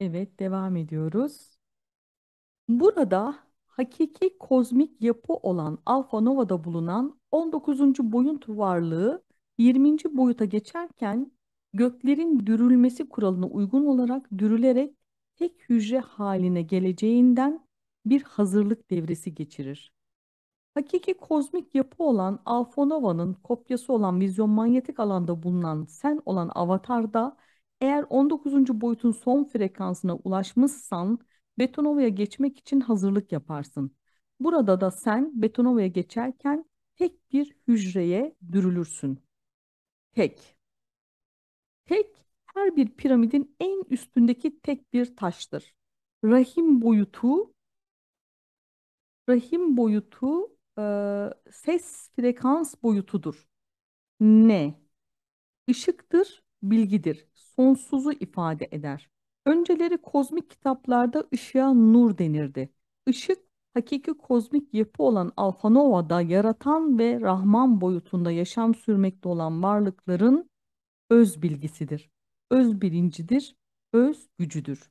Evet, devam ediyoruz. Burada hakiki kozmik yapı olan Alfa Nova'da bulunan 19. boyut varlığı 20. boyuta geçerken göklerin dürülmesi kuralına uygun olarak dürülerek tek hücre haline geleceğinden bir hazırlık devresi geçirir. Hakiki kozmik yapı olan Alfa Nova'nın kopyası olan vizyon manyetik alanda bulunan sen olan avatarda eğer 19. boyutun son frekansına ulaşmışsan Betonova'ya geçmek için hazırlık yaparsın. Burada da sen Betonova'ya geçerken tek bir hücreye dürülürsün. Tek. Tek her bir piramidin en üstündeki tek bir taştır. Rahim boyutu rahim boyutu e, ses frekans boyutudur. Ne? Işıktır, bilgidir sonsuzu ifade eder. Önceleri kozmik kitaplarda ışığa nur denirdi. Işık hakiki kozmik yapı olan Alfa Nova'da yaratan ve Rahman boyutunda yaşam sürmekte olan varlıkların öz bilgisidir. Öz bilincidir, öz gücüdür.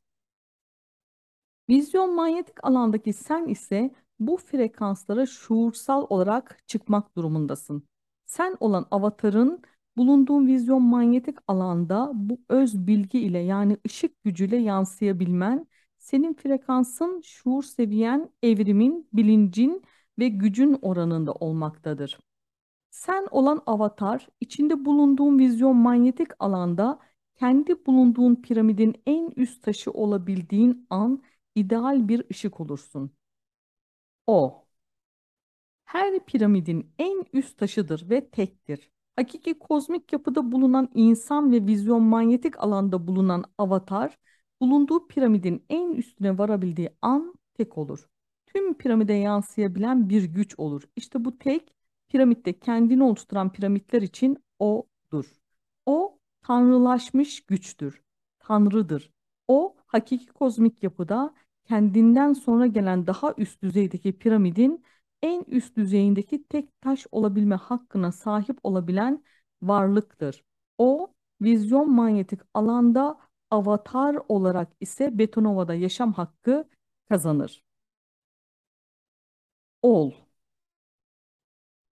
Vizyon manyetik alandaki sen ise bu frekanslara şuursal olarak çıkmak durumundasın. Sen olan avatarın bulunduğun vizyon manyetik alanda bu öz bilgi ile yani ışık gücüyle yansıyabilmen, senin frekansın, şuur seviyen, evrimin, bilincin ve gücün oranında olmaktadır. Sen olan avatar, içinde bulunduğun vizyon manyetik alanda kendi bulunduğun piramidin en üst taşı olabildiğin an ideal bir ışık olursun. O her piramidin en üst taşıdır ve tektir. Hakiki kozmik yapıda bulunan insan ve vizyon manyetik alanda bulunan avatar, bulunduğu piramidin en üstüne varabildiği an tek olur. Tüm piramide yansıyabilen bir güç olur. İşte bu tek, piramitte kendini oluşturan piramitler için O'dur. O, tanrılaşmış güçtür, tanrıdır. O, hakiki kozmik yapıda kendinden sonra gelen daha üst düzeydeki piramidin en üst düzeyindeki tek taş olabilme hakkına sahip olabilen varlıktır. O vizyon manyetik alanda avatar olarak ise Betonova'da yaşam hakkı kazanır. Ol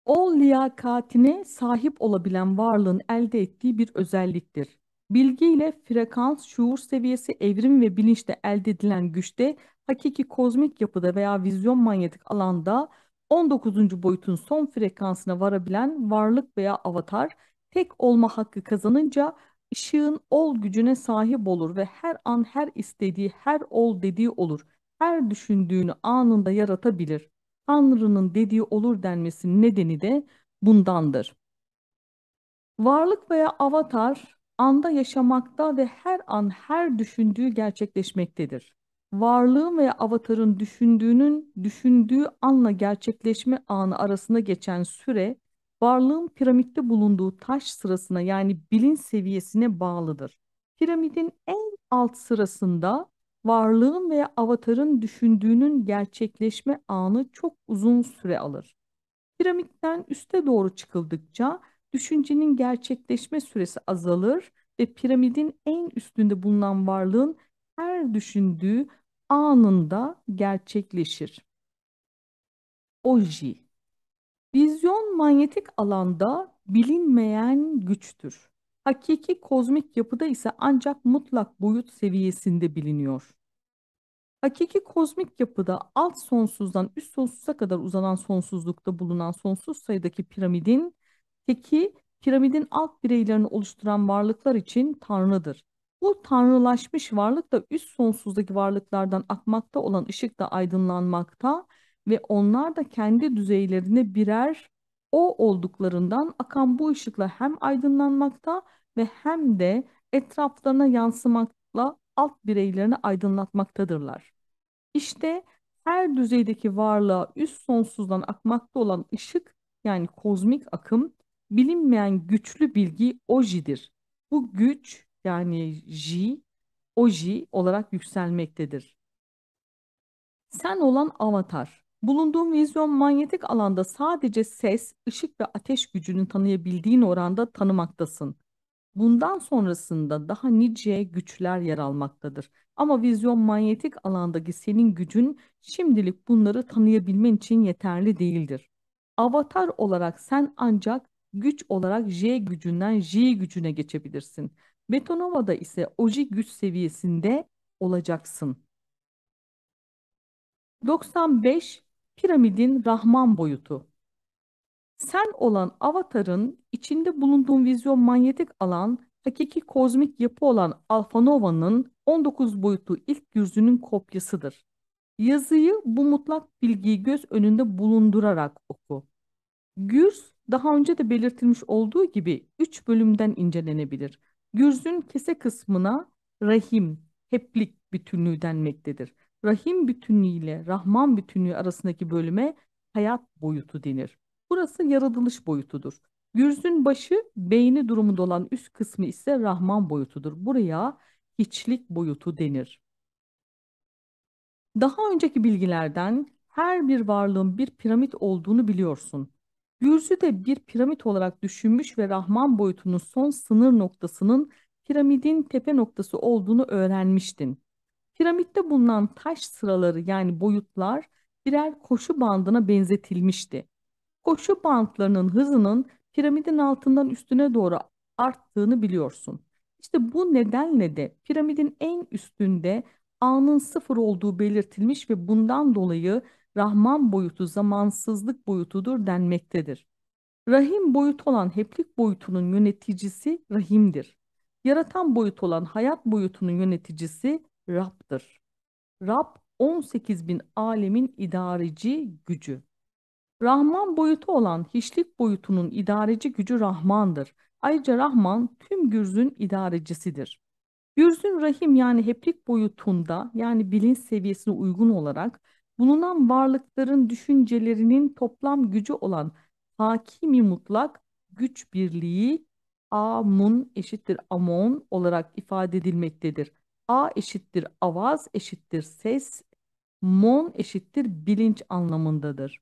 Ol liyakatine sahip olabilen varlığın elde ettiği bir özelliktir. Bilgi ile frekans, şuur seviyesi, evrim ve bilinçle elde edilen güçte hakiki kozmik yapıda veya vizyon manyetik alanda 19. boyutun son frekansına varabilen varlık veya avatar tek olma hakkı kazanınca ışığın ol gücüne sahip olur ve her an her istediği, her ol dediği olur. Her düşündüğünü anında yaratabilir. Tanrı'nın dediği olur denmesinin nedeni de bundandır. Varlık veya avatar anda yaşamakta ve her an her düşündüğü gerçekleşmektedir varlığın veya avatarın düşündüğünün düşündüğü anla gerçekleşme anı arasında geçen süre varlığın piramitte bulunduğu taş sırasına yani bilin seviyesine bağlıdır. Piramidin en alt sırasında varlığın veya avatarın düşündüğünün gerçekleşme anı çok uzun süre alır. Piramitten üste doğru çıkıldıkça düşüncenin gerçekleşme süresi azalır ve piramidin en üstünde bulunan varlığın her düşündüğü anında gerçekleşir. Oji Vizyon manyetik alanda bilinmeyen güçtür. Hakiki kozmik yapıda ise ancak mutlak boyut seviyesinde biliniyor. Hakiki kozmik yapıda alt sonsuzdan üst sonsuza kadar uzanan sonsuzlukta bulunan sonsuz sayıdaki piramidin teki piramidin alt bireylerini oluşturan varlıklar için tanrıdır. Bu tanrılaşmış varlık da üst sonsuzdaki varlıklardan akmakta olan ışık da aydınlanmakta ve onlar da kendi düzeylerine birer o olduklarından akan bu ışıkla hem aydınlanmakta ve hem de etraflarına yansımakla alt bireylerini aydınlatmaktadırlar. İşte her düzeydeki varlığa üst sonsuzdan akmakta olan ışık yani kozmik akım bilinmeyen güçlü bilgi ojidir. Bu güç yani J, Oji olarak yükselmektedir. Sen olan avatar. Bulunduğun vizyon manyetik alanda sadece ses, ışık ve ateş gücünü tanıyabildiğin oranda tanımaktasın. Bundan sonrasında daha nice güçler yer almaktadır. Ama vizyon manyetik alandaki senin gücün şimdilik bunları tanıyabilmen için yeterli değildir. Avatar olarak sen ancak güç olarak J gücünden J gücüne geçebilirsin. Betonova'da ise oji güç seviyesinde olacaksın. 95 Piramidin Rahman boyutu. Sen olan avatarın içinde bulunduğun vizyon manyetik alan hakiki kozmik yapı olan Alfanova'nın 19 boyutu ilk yüzünün kopyasıdır. Yazıyı bu mutlak bilgiyi göz önünde bulundurarak oku. Gürs daha önce de belirtilmiş olduğu gibi üç bölümden incelenebilir. Gürzün kese kısmına rahim, heplik bütünlüğü denmektedir. Rahim bütünlüğü ile Rahman bütünlüğü arasındaki bölüme hayat boyutu denir. Burası yaratılış boyutudur. Gürzün başı beyni durumunda olan üst kısmı ise Rahman boyutudur. Buraya hiçlik boyutu denir. Daha önceki bilgilerden her bir varlığın bir piramit olduğunu biliyorsun. Gürz'ü de bir piramit olarak düşünmüş ve Rahman boyutunun son sınır noktasının piramidin tepe noktası olduğunu öğrenmiştin. Piramitte bulunan taş sıraları yani boyutlar birer koşu bandına benzetilmişti. Koşu bandlarının hızının piramidin altından üstüne doğru arttığını biliyorsun. İşte bu nedenle de piramidin en üstünde A'nın sıfır olduğu belirtilmiş ve bundan dolayı Rahman boyutu zamansızlık boyutudur denmektedir. Rahim boyut olan heplik boyutunun yöneticisi rahimdir. Yaratan boyut olan hayat boyutunun yöneticisi Rab'dır. Rab 18 bin alemin idareci gücü. Rahman boyutu olan hiçlik boyutunun idareci gücü Rahman'dır. Ayrıca Rahman tüm gürzün idarecisidir. Gürzün rahim yani heplik boyutunda yani bilinç seviyesine uygun olarak bulunan varlıkların düşüncelerinin toplam gücü olan hakimi mutlak güç birliği amun eşittir amon olarak ifade edilmektedir. A eşittir avaz eşittir ses, mon eşittir bilinç anlamındadır.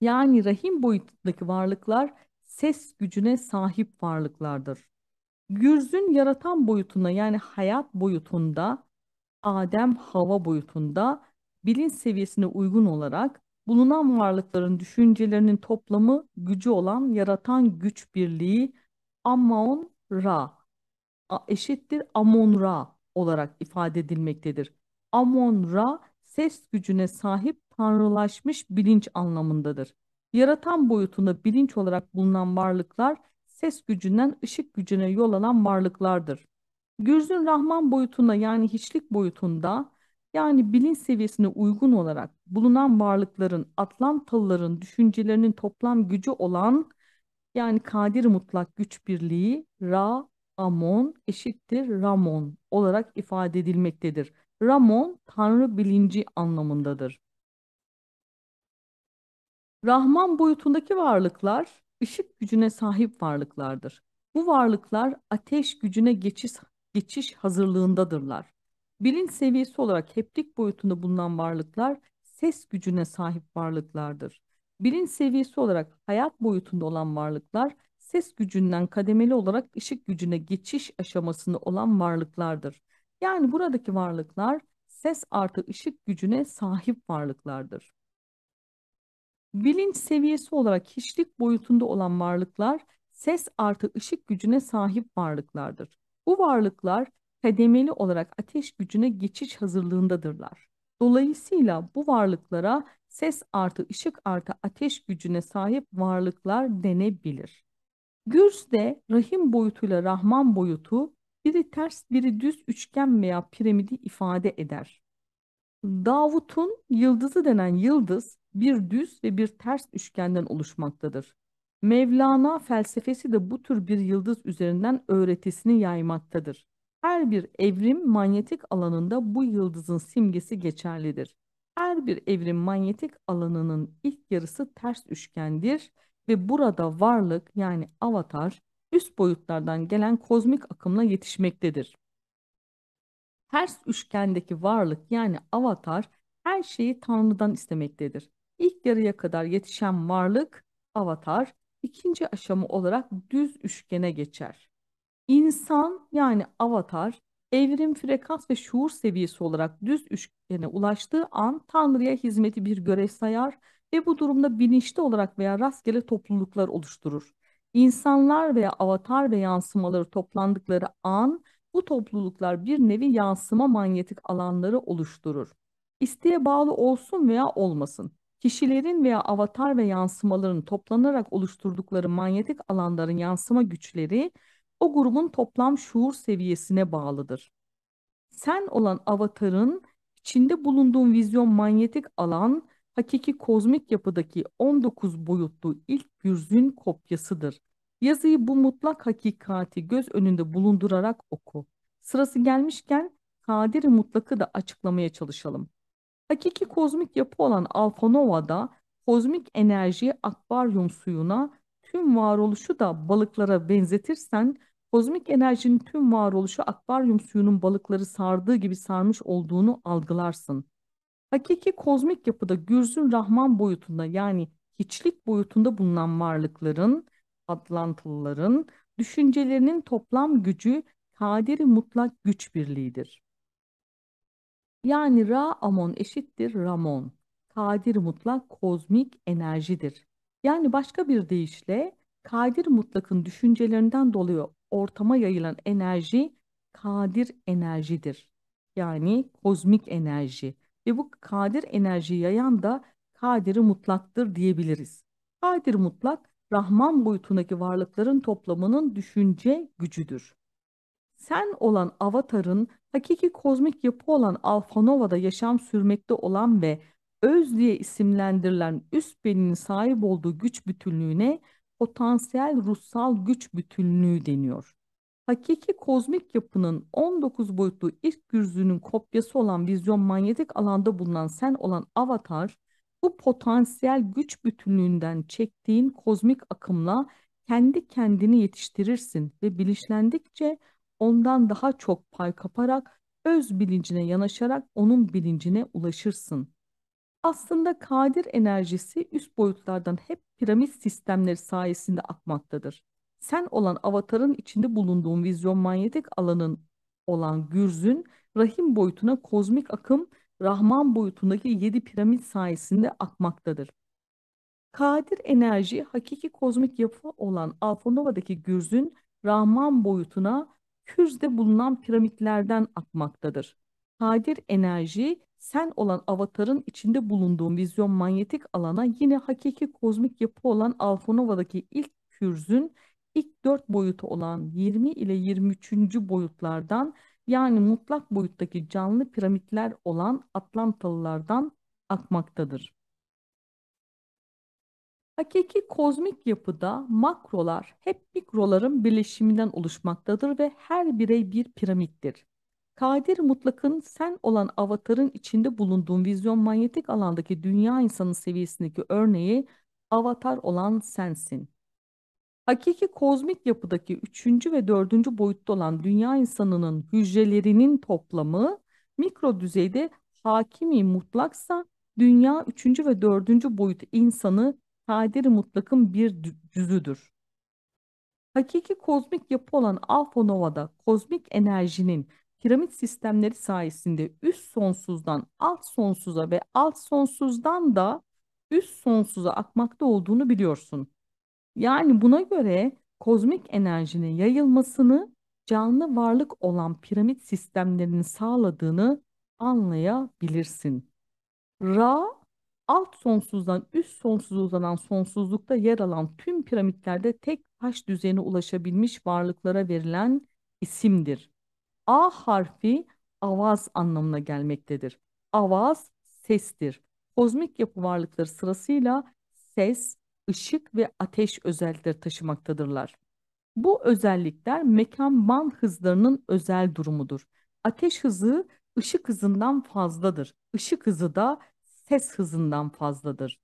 Yani rahim boyutundaki varlıklar ses gücüne sahip varlıklardır. Gürzün yaratan boyutuna yani hayat boyutunda, Adem hava boyutunda, bilinç seviyesine uygun olarak bulunan varlıkların düşüncelerinin toplamı gücü olan yaratan güç birliği Amon Ra eşittir Amon Ra olarak ifade edilmektedir. Amon Ra ses gücüne sahip tanrılaşmış bilinç anlamındadır. Yaratan boyutunda bilinç olarak bulunan varlıklar ses gücünden ışık gücüne yol alan varlıklardır. Gürzün Rahman boyutunda yani hiçlik boyutunda yani bilinç seviyesine uygun olarak bulunan varlıkların Atlantalıların düşüncelerinin toplam gücü olan yani kadir mutlak güç birliği Ra Amon eşittir Ramon olarak ifade edilmektedir. Ramon tanrı bilinci anlamındadır. Rahman boyutundaki varlıklar ışık gücüne sahip varlıklardır. Bu varlıklar ateş gücüne geçiş, geçiş hazırlığındadırlar. Bilinç seviyesi olarak heplik boyutunda bulunan varlıklar ses gücüne sahip varlıklardır. Bilinç seviyesi olarak hayat boyutunda olan varlıklar ses gücünden kademeli olarak ışık gücüne geçiş aşamasında olan varlıklardır. Yani buradaki varlıklar ses artı ışık gücüne sahip varlıklardır. Bilinç seviyesi olarak hiçlik boyutunda olan varlıklar ses artı ışık gücüne sahip varlıklardır. Bu varlıklar kademeli olarak ateş gücüne geçiş hazırlığındadırlar. Dolayısıyla bu varlıklara ses artı ışık artı ateş gücüne sahip varlıklar denebilir. Gürs de rahim boyutuyla rahman boyutu biri ters biri düz üçgen veya piramidi ifade eder. Davut'un yıldızı denen yıldız bir düz ve bir ters üçgenden oluşmaktadır. Mevlana felsefesi de bu tür bir yıldız üzerinden öğretisini yaymaktadır. Her bir evrim manyetik alanında bu yıldızın simgesi geçerlidir. Her bir evrim manyetik alanının ilk yarısı ters üçgendir ve burada varlık yani avatar üst boyutlardan gelen kozmik akımla yetişmektedir. Ters üçgendeki varlık yani avatar her şeyi Tanrı'dan istemektedir. İlk yarıya kadar yetişen varlık avatar ikinci aşama olarak düz üçgene geçer. İnsan yani avatar evrim frekans ve şuur seviyesi olarak düz üçgene ulaştığı an Tanrı'ya hizmeti bir görev sayar ve bu durumda bilinçli olarak veya rastgele topluluklar oluşturur. İnsanlar veya avatar ve yansımaları toplandıkları an bu topluluklar bir nevi yansıma manyetik alanları oluşturur. İsteğe bağlı olsun veya olmasın. Kişilerin veya avatar ve yansımaların toplanarak oluşturdukları manyetik alanların yansıma güçleri o grubun toplam şuur seviyesine bağlıdır. Sen olan avatarın içinde bulunduğun vizyon manyetik alan hakiki kozmik yapıdaki 19 boyutlu ilk yüzün kopyasıdır. Yazıyı bu mutlak hakikati göz önünde bulundurarak oku. Sırası gelmişken kadir mutlakı da açıklamaya çalışalım. Hakiki kozmik yapı olan Alfa Nova'da kozmik enerjiyi akvaryum suyuna, tüm varoluşu da balıklara benzetirsen Kozmik enerjinin tüm varoluşu akvaryum suyunun balıkları sardığı gibi sarmış olduğunu algılarsın. Hakiki kozmik yapıda gürzün Rahman boyutunda yani hiçlik boyutunda bulunan varlıkların, Atlantılıların düşüncelerinin toplam gücü kaderi mutlak güç birliğidir. Yani Ra Amon eşittir Ramon. Kadir mutlak kozmik enerjidir. Yani başka bir deyişle Kadir mutlakın düşüncelerinden dolayı ortama yayılan enerji kadir enerjidir. Yani kozmik enerji ve bu kadir enerjiyi yayan da kadiri mutlaktır diyebiliriz. Kadir mutlak Rahman boyutundaki varlıkların toplamının düşünce gücüdür. Sen olan avatarın hakiki kozmik yapı olan Alfanova'da yaşam sürmekte olan ve öz diye isimlendirilen üst beninin sahip olduğu güç bütünlüğüne potansiyel ruhsal güç bütünlüğü deniyor. Hakiki kozmik yapının 19 boyutlu ilk gürzünün kopyası olan vizyon manyetik alanda bulunan sen olan avatar, bu potansiyel güç bütünlüğünden çektiğin kozmik akımla kendi kendini yetiştirirsin ve bilinçlendikçe ondan daha çok pay kaparak öz bilincine yanaşarak onun bilincine ulaşırsın. Aslında kadir enerjisi üst boyutlardan hep piramit sistemleri sayesinde akmaktadır. Sen olan avatarın içinde bulunduğun vizyon manyetik alanın olan gürzün rahim boyutuna kozmik akım Rahman boyutundaki yedi piramit sayesinde akmaktadır. Kadir enerji hakiki kozmik yapı olan Alfonova'daki gürzün Rahman boyutuna kürzde bulunan piramitlerden akmaktadır. Kadir enerji sen olan avatarın içinde bulunduğun vizyon manyetik alana yine hakiki kozmik yapı olan Alfonovadaki ilk kürzün ilk dört boyutu olan 20 ile 23. boyutlardan yani mutlak boyuttaki canlı piramitler olan Atlantalılardan akmaktadır. Hakiki kozmik yapıda makrolar hep mikroların birleşiminden oluşmaktadır ve her birey bir piramittir. Kadir Mutlak'ın sen olan avatarın içinde bulunduğun vizyon manyetik alandaki dünya insanı seviyesindeki örneği avatar olan sensin. Hakiki kozmik yapıdaki üçüncü ve dördüncü boyutta olan dünya insanının hücrelerinin toplamı mikro düzeyde hakimi mutlaksa dünya üçüncü ve dördüncü boyut insanı kadir mutlakın bir cüzüdür. Hakiki kozmik yapı olan Alfa Nova'da kozmik enerjinin piramit sistemleri sayesinde üst sonsuzdan alt sonsuza ve alt sonsuzdan da üst sonsuza akmakta olduğunu biliyorsun. Yani buna göre kozmik enerjinin yayılmasını canlı varlık olan piramit sistemlerinin sağladığını anlayabilirsin. Ra, alt sonsuzdan üst sonsuza uzanan sonsuzlukta yer alan tüm piramitlerde tek taş düzeyine ulaşabilmiş varlıklara verilen isimdir. A harfi avaz anlamına gelmektedir. Avaz sestir. Kozmik yapı varlıkları sırasıyla ses, ışık ve ateş özellikleri taşımaktadırlar. Bu özellikler mekan band hızlarının özel durumudur. Ateş hızı ışık hızından fazladır. Işık hızı da ses hızından fazladır.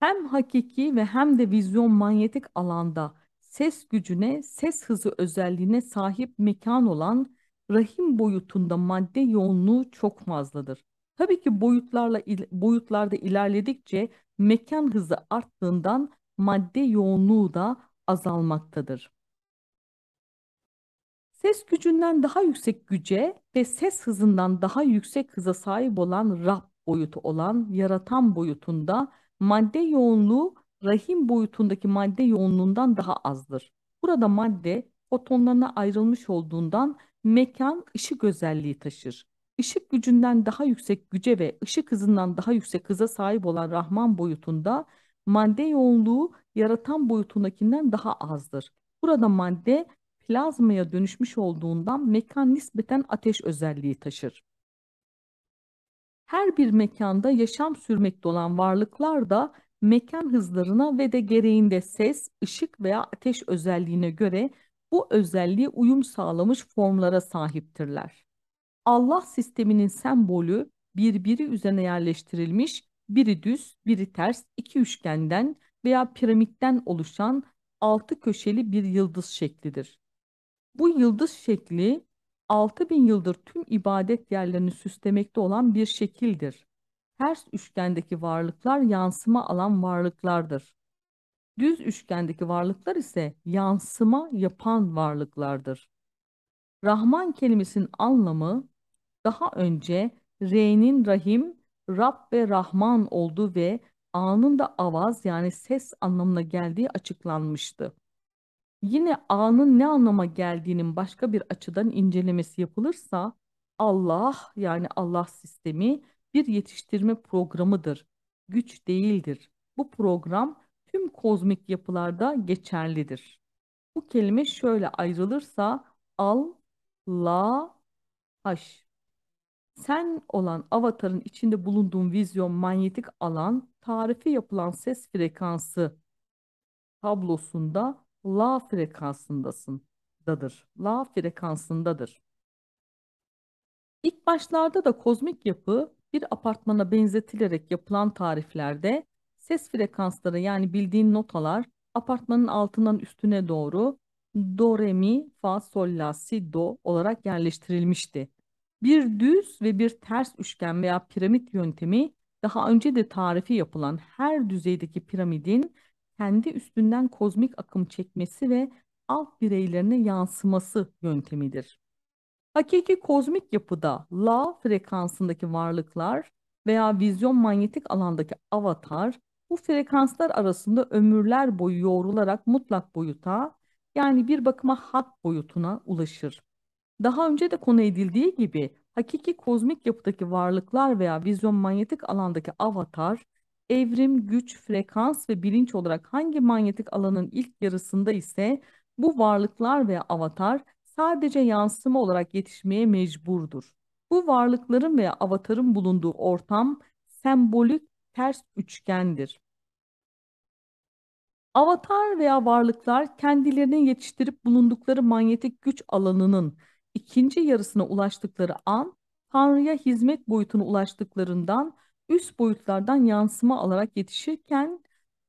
Hem hakiki ve hem de vizyon manyetik alanda ses gücüne, ses hızı özelliğine sahip mekan olan rahim boyutunda madde yoğunluğu çok fazladır. Tabii ki boyutlarla boyutlarda ilerledikçe mekan hızı arttığından madde yoğunluğu da azalmaktadır. Ses gücünden daha yüksek güce ve ses hızından daha yüksek hıza sahip olan Rab boyutu olan yaratan boyutunda madde yoğunluğu rahim boyutundaki madde yoğunluğundan daha azdır. Burada madde fotonlarına ayrılmış olduğundan mekan ışık özelliği taşır. Işık gücünden daha yüksek güce ve ışık hızından daha yüksek hıza sahip olan Rahman boyutunda madde yoğunluğu yaratan boyutundakinden daha azdır. Burada madde plazmaya dönüşmüş olduğundan mekan nispeten ateş özelliği taşır. Her bir mekanda yaşam sürmekte olan varlıklar da mekan hızlarına ve de gereğinde ses, ışık veya ateş özelliğine göre bu özelliğe uyum sağlamış formlara sahiptirler. Allah sisteminin sembolü birbiri üzerine yerleştirilmiş, biri düz, biri ters, iki üçgenden veya piramitten oluşan altı köşeli bir yıldız şeklidir. Bu yıldız şekli 6000 yıldır tüm ibadet yerlerini süslemekte olan bir şekildir. Ters üçgendeki varlıklar yansıma alan varlıklardır. Düz üçgendeki varlıklar ise yansıma yapan varlıklardır. Rahman kelimesinin anlamı daha önce R'nin Rahim, Rab ve Rahman olduğu ve A'nın da avaz yani ses anlamına geldiği açıklanmıştı. Yine A'nın ne anlama geldiğinin başka bir açıdan incelemesi yapılırsa Allah yani Allah sistemi bir yetiştirme programıdır. Güç değildir. Bu program tüm kozmik yapılarda geçerlidir. Bu kelime şöyle ayrılırsa al la haş. Sen olan avatarın içinde bulunduğun vizyon manyetik alan tarifi yapılan ses frekansı tablosunda la frekansındasın dadır. La frekansındadır. İlk başlarda da kozmik yapı bir apartmana benzetilerek yapılan tariflerde ses frekansları yani bildiğin notalar apartmanın altından üstüne doğru do, re, mi, fa, sol, la, si, do olarak yerleştirilmişti. Bir düz ve bir ters üçgen veya piramit yöntemi daha önce de tarifi yapılan her düzeydeki piramidin kendi üstünden kozmik akım çekmesi ve alt bireylerine yansıması yöntemidir. Hakiki kozmik yapıda La frekansındaki varlıklar veya vizyon manyetik alandaki avatar bu frekanslar arasında ömürler boyu yoğrularak mutlak boyuta yani bir bakıma hak boyutuna ulaşır. Daha önce de konu edildiği gibi hakiki kozmik yapıdaki varlıklar veya vizyon manyetik alandaki avatar evrim, güç, frekans ve bilinç olarak hangi manyetik alanın ilk yarısında ise bu varlıklar veya avatar sadece yansıma olarak yetişmeye mecburdur. Bu varlıkların veya avatarın bulunduğu ortam sembolik ters üçgendir. Avatar veya varlıklar kendilerini yetiştirip bulundukları manyetik güç alanının ikinci yarısına ulaştıkları an, Tanrı'ya hizmet boyutuna ulaştıklarından üst boyutlardan yansıma alarak yetişirken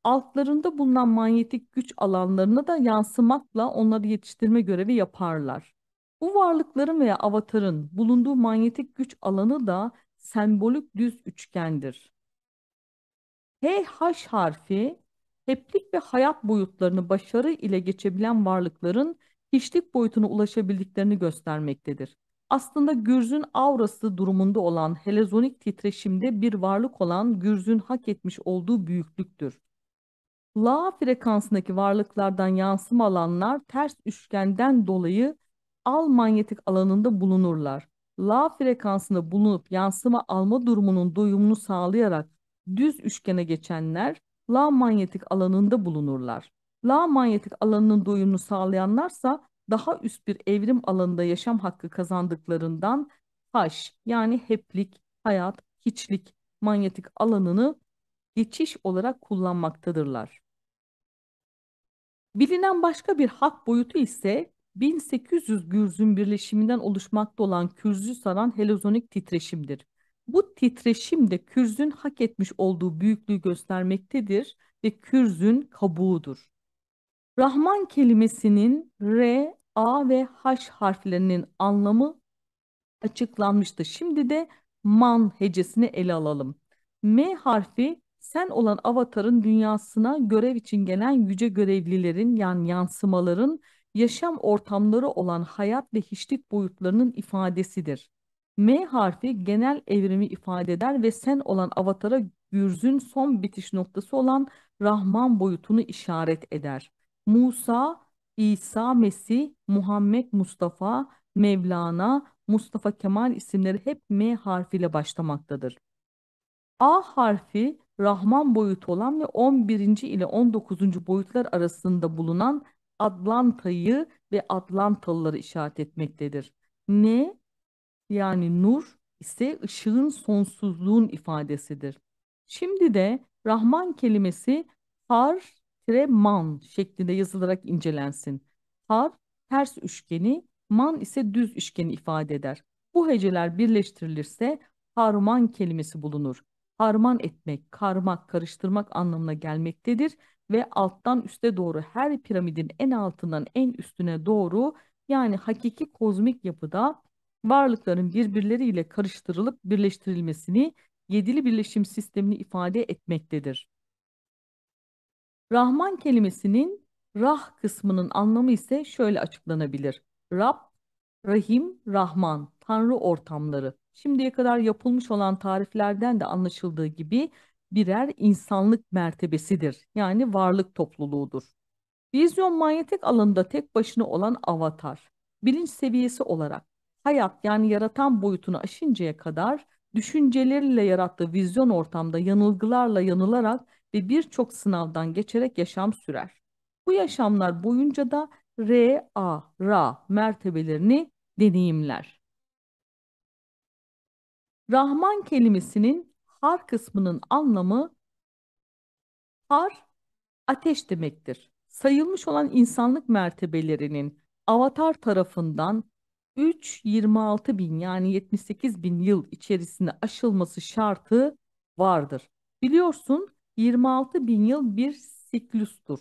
altlarında bulunan manyetik güç alanlarına da yansımakla onları yetiştirme görevi yaparlar. Bu varlıkların veya avatarın bulunduğu manyetik güç alanı da sembolik düz üçgendir. HH harfi heplik ve hayat boyutlarını başarı ile geçebilen varlıkların hiçlik boyutuna ulaşabildiklerini göstermektedir. Aslında gürzün aurası durumunda olan helezonik titreşimde bir varlık olan gürzün hak etmiş olduğu büyüklüktür. La frekansındaki varlıklardan yansıma alanlar ters üçgenden dolayı al manyetik alanında bulunurlar. La frekansında bulunup yansıma alma durumunun doyumunu sağlayarak düz üçgene geçenler La manyetik alanında bulunurlar. La manyetik alanının doyumunu sağlayanlarsa daha üst bir evrim alanında yaşam hakkı kazandıklarından H yani heplik, hayat, hiçlik manyetik alanını geçiş olarak kullanmaktadırlar. Bilinen başka bir hak boyutu ise 1800 gürzün birleşiminden oluşmakta olan kürzü saran helezonik titreşimdir. Bu titreşim de kürzün hak etmiş olduğu büyüklüğü göstermektedir ve kürzün kabuğudur. Rahman kelimesinin R, A ve H harflerinin anlamı açıklanmıştı. Şimdi de man hecesini ele alalım. M harfi sen olan avatarın dünyasına görev için gelen yüce görevlilerin yani yansımaların yaşam ortamları olan hayat ve hiçlik boyutlarının ifadesidir. M harfi genel evrimi ifade eder ve sen olan avatara gürzün son bitiş noktası olan Rahman boyutunu işaret eder. Musa, İsa Mesih, Muhammed Mustafa, Mevlana, Mustafa Kemal isimleri hep M harfiyle başlamaktadır. A harfi Rahman boyutu olan ve 11. ile 19. boyutlar arasında bulunan Atlanta'yı ve Atlantalıları işaret etmektedir. Ne yani nur ise ışığın sonsuzluğun ifadesidir. Şimdi de Rahman kelimesi har tre man şeklinde yazılarak incelensin. Har ters üçgeni, man ise düz üçgeni ifade eder. Bu heceler birleştirilirse harman kelimesi bulunur harman etmek, karmak, karıştırmak anlamına gelmektedir ve alttan üste doğru her piramidin en altından en üstüne doğru yani hakiki kozmik yapıda varlıkların birbirleriyle karıştırılıp birleştirilmesini yedili birleşim sistemini ifade etmektedir. Rahman kelimesinin rah kısmının anlamı ise şöyle açıklanabilir. Rab, Rahim, Rahman, Tanrı ortamları. Şimdiye kadar yapılmış olan tariflerden de anlaşıldığı gibi birer insanlık mertebesidir. Yani varlık topluluğudur. Vizyon manyetik alanında tek başına olan avatar, bilinç seviyesi olarak hayat yani yaratan boyutunu aşıncaya kadar düşünceleriyle yarattığı vizyon ortamda yanılgılarla yanılarak ve birçok sınavdan geçerek yaşam sürer. Bu yaşamlar boyunca da a, RA mertebelerini deneyimler. Rahman kelimesinin har kısmının anlamı har ateş demektir. Sayılmış olan insanlık mertebelerinin avatar tarafından 3-26 bin yani 78 bin yıl içerisinde aşılması şartı vardır. Biliyorsun 26 bin yıl bir siklustur.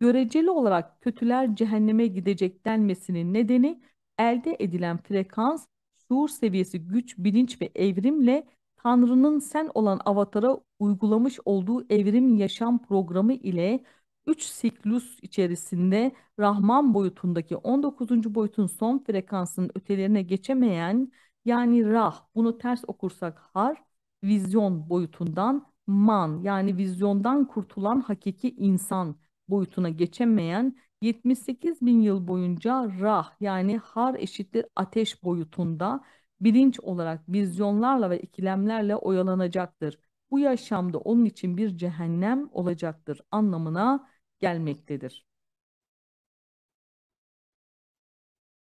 Göreceli olarak kötüler cehenneme gidecek denmesinin nedeni elde edilen frekans şuur seviyesi, güç, bilinç ve evrimle Tanrı'nın sen olan avatara uygulamış olduğu evrim yaşam programı ile 3 siklus içerisinde Rahman boyutundaki 19. boyutun son frekansının ötelerine geçemeyen yani rah bunu ters okursak har vizyon boyutundan man yani vizyondan kurtulan hakiki insan boyutuna geçemeyen 78 bin yıl boyunca rah yani har eşittir ateş boyutunda bilinç olarak vizyonlarla ve ikilemlerle oyalanacaktır. Bu yaşamda onun için bir cehennem olacaktır anlamına gelmektedir.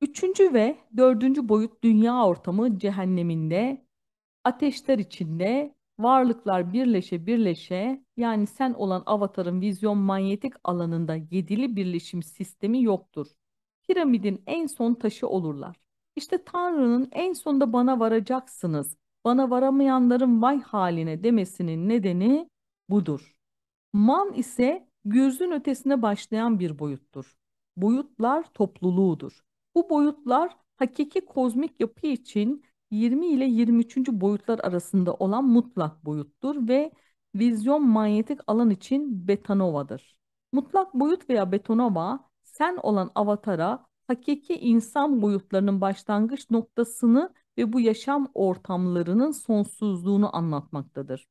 Üçüncü ve dördüncü boyut dünya ortamı cehenneminde, ateşler içinde varlıklar birleşe birleşe yani sen olan avatarın vizyon manyetik alanında yedili birleşim sistemi yoktur. Piramidin en son taşı olurlar. İşte Tanrı'nın en sonda bana varacaksınız, bana varamayanların vay haline demesinin nedeni budur. Man ise gözün ötesine başlayan bir boyuttur. Boyutlar topluluğudur. Bu boyutlar hakiki kozmik yapı için 20 ile 23. boyutlar arasında olan mutlak boyuttur ve vizyon manyetik alan için betanova'dır. Mutlak boyut veya betonova sen olan avatara hakiki insan boyutlarının başlangıç noktasını ve bu yaşam ortamlarının sonsuzluğunu anlatmaktadır.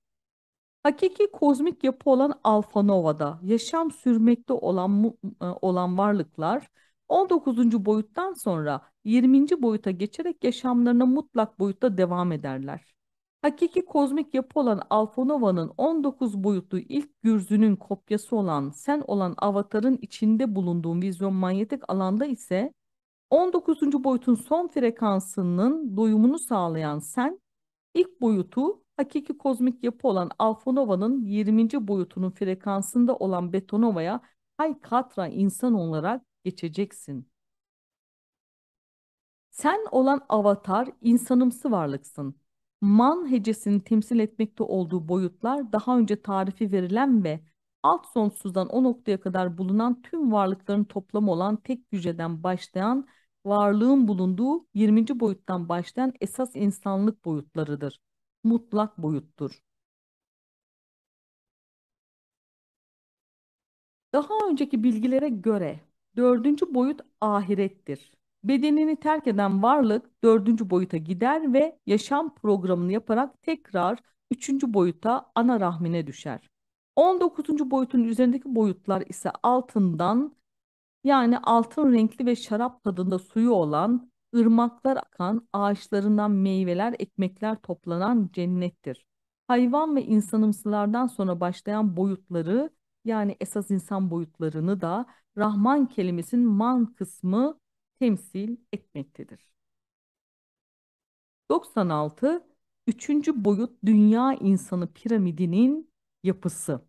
Hakiki kozmik yapı olan alfanova'da yaşam sürmekte olan e, olan varlıklar 19. boyuttan sonra 20. boyuta geçerek yaşamlarına mutlak boyutta devam ederler. Hakiki kozmik yapı olan Alfonova'nın 19 boyutlu ilk gürzünün kopyası olan sen olan avatarın içinde bulunduğun vizyon manyetik alanda ise 19. boyutun son frekansının doyumunu sağlayan sen ilk boyutu hakiki kozmik yapı olan Alfonova'nın 20. boyutunun frekansında olan Betonova'ya Hay Katra insan olarak geçeceksin. Sen olan avatar insanımsı varlıksın. Man hecesini temsil etmekte olduğu boyutlar daha önce tarifi verilen ve alt sonsuzdan o noktaya kadar bulunan tüm varlıkların toplamı olan tek hücreden başlayan varlığın bulunduğu 20. boyuttan başlayan esas insanlık boyutlarıdır. Mutlak boyuttur. Daha önceki bilgilere göre Dördüncü boyut ahirettir. Bedenini terk eden varlık dördüncü boyuta gider ve yaşam programını yaparak tekrar üçüncü boyuta ana rahmine düşer. 19. boyutun üzerindeki boyutlar ise altından yani altın renkli ve şarap tadında suyu olan ırmaklar akan, ağaçlarından meyveler, ekmekler toplanan cennettir. Hayvan ve insanımsılardan sonra başlayan boyutları yani esas insan boyutlarını da Rahman kelimesinin man kısmı temsil etmektedir. 96. Üçüncü boyut dünya insanı piramidinin yapısı.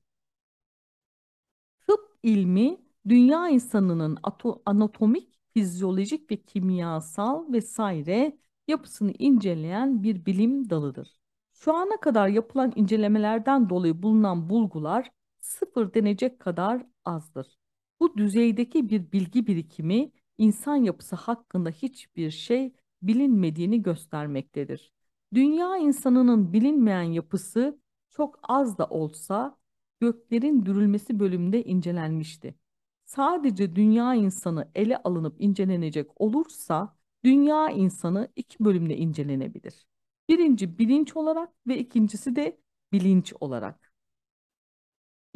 Tıp ilmi dünya insanının anatomik, fizyolojik ve kimyasal vesaire yapısını inceleyen bir bilim dalıdır. Şu ana kadar yapılan incelemelerden dolayı bulunan bulgular sıfır denecek kadar azdır. Bu düzeydeki bir bilgi birikimi insan yapısı hakkında hiçbir şey bilinmediğini göstermektedir. Dünya insanının bilinmeyen yapısı çok az da olsa göklerin dürülmesi bölümünde incelenmişti. Sadece dünya insanı ele alınıp incelenecek olursa dünya insanı iki bölümde incelenebilir. Birinci bilinç olarak ve ikincisi de bilinç olarak.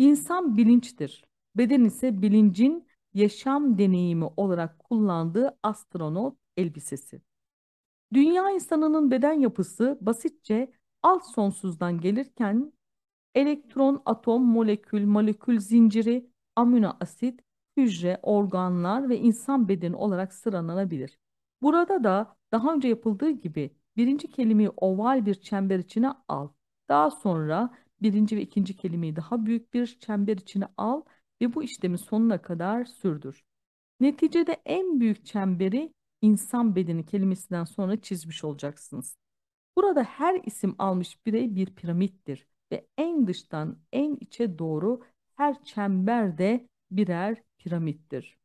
İnsan bilinçtir. Beden ise bilincin yaşam deneyimi olarak kullandığı astronot elbisesi. Dünya insanının beden yapısı basitçe alt sonsuzdan gelirken elektron, atom, molekül, molekül zinciri, amino asit, hücre, organlar ve insan bedeni olarak sıralanabilir. Burada da daha önce yapıldığı gibi birinci kelimeyi oval bir çember içine al. Daha sonra birinci ve ikinci kelimeyi daha büyük bir çember içine al ve bu işlemi sonuna kadar sürdür. Neticede en büyük çemberi insan bedeni kelimesinden sonra çizmiş olacaksınız. Burada her isim almış birey bir piramittir ve en dıştan en içe doğru her çember de birer piramittir.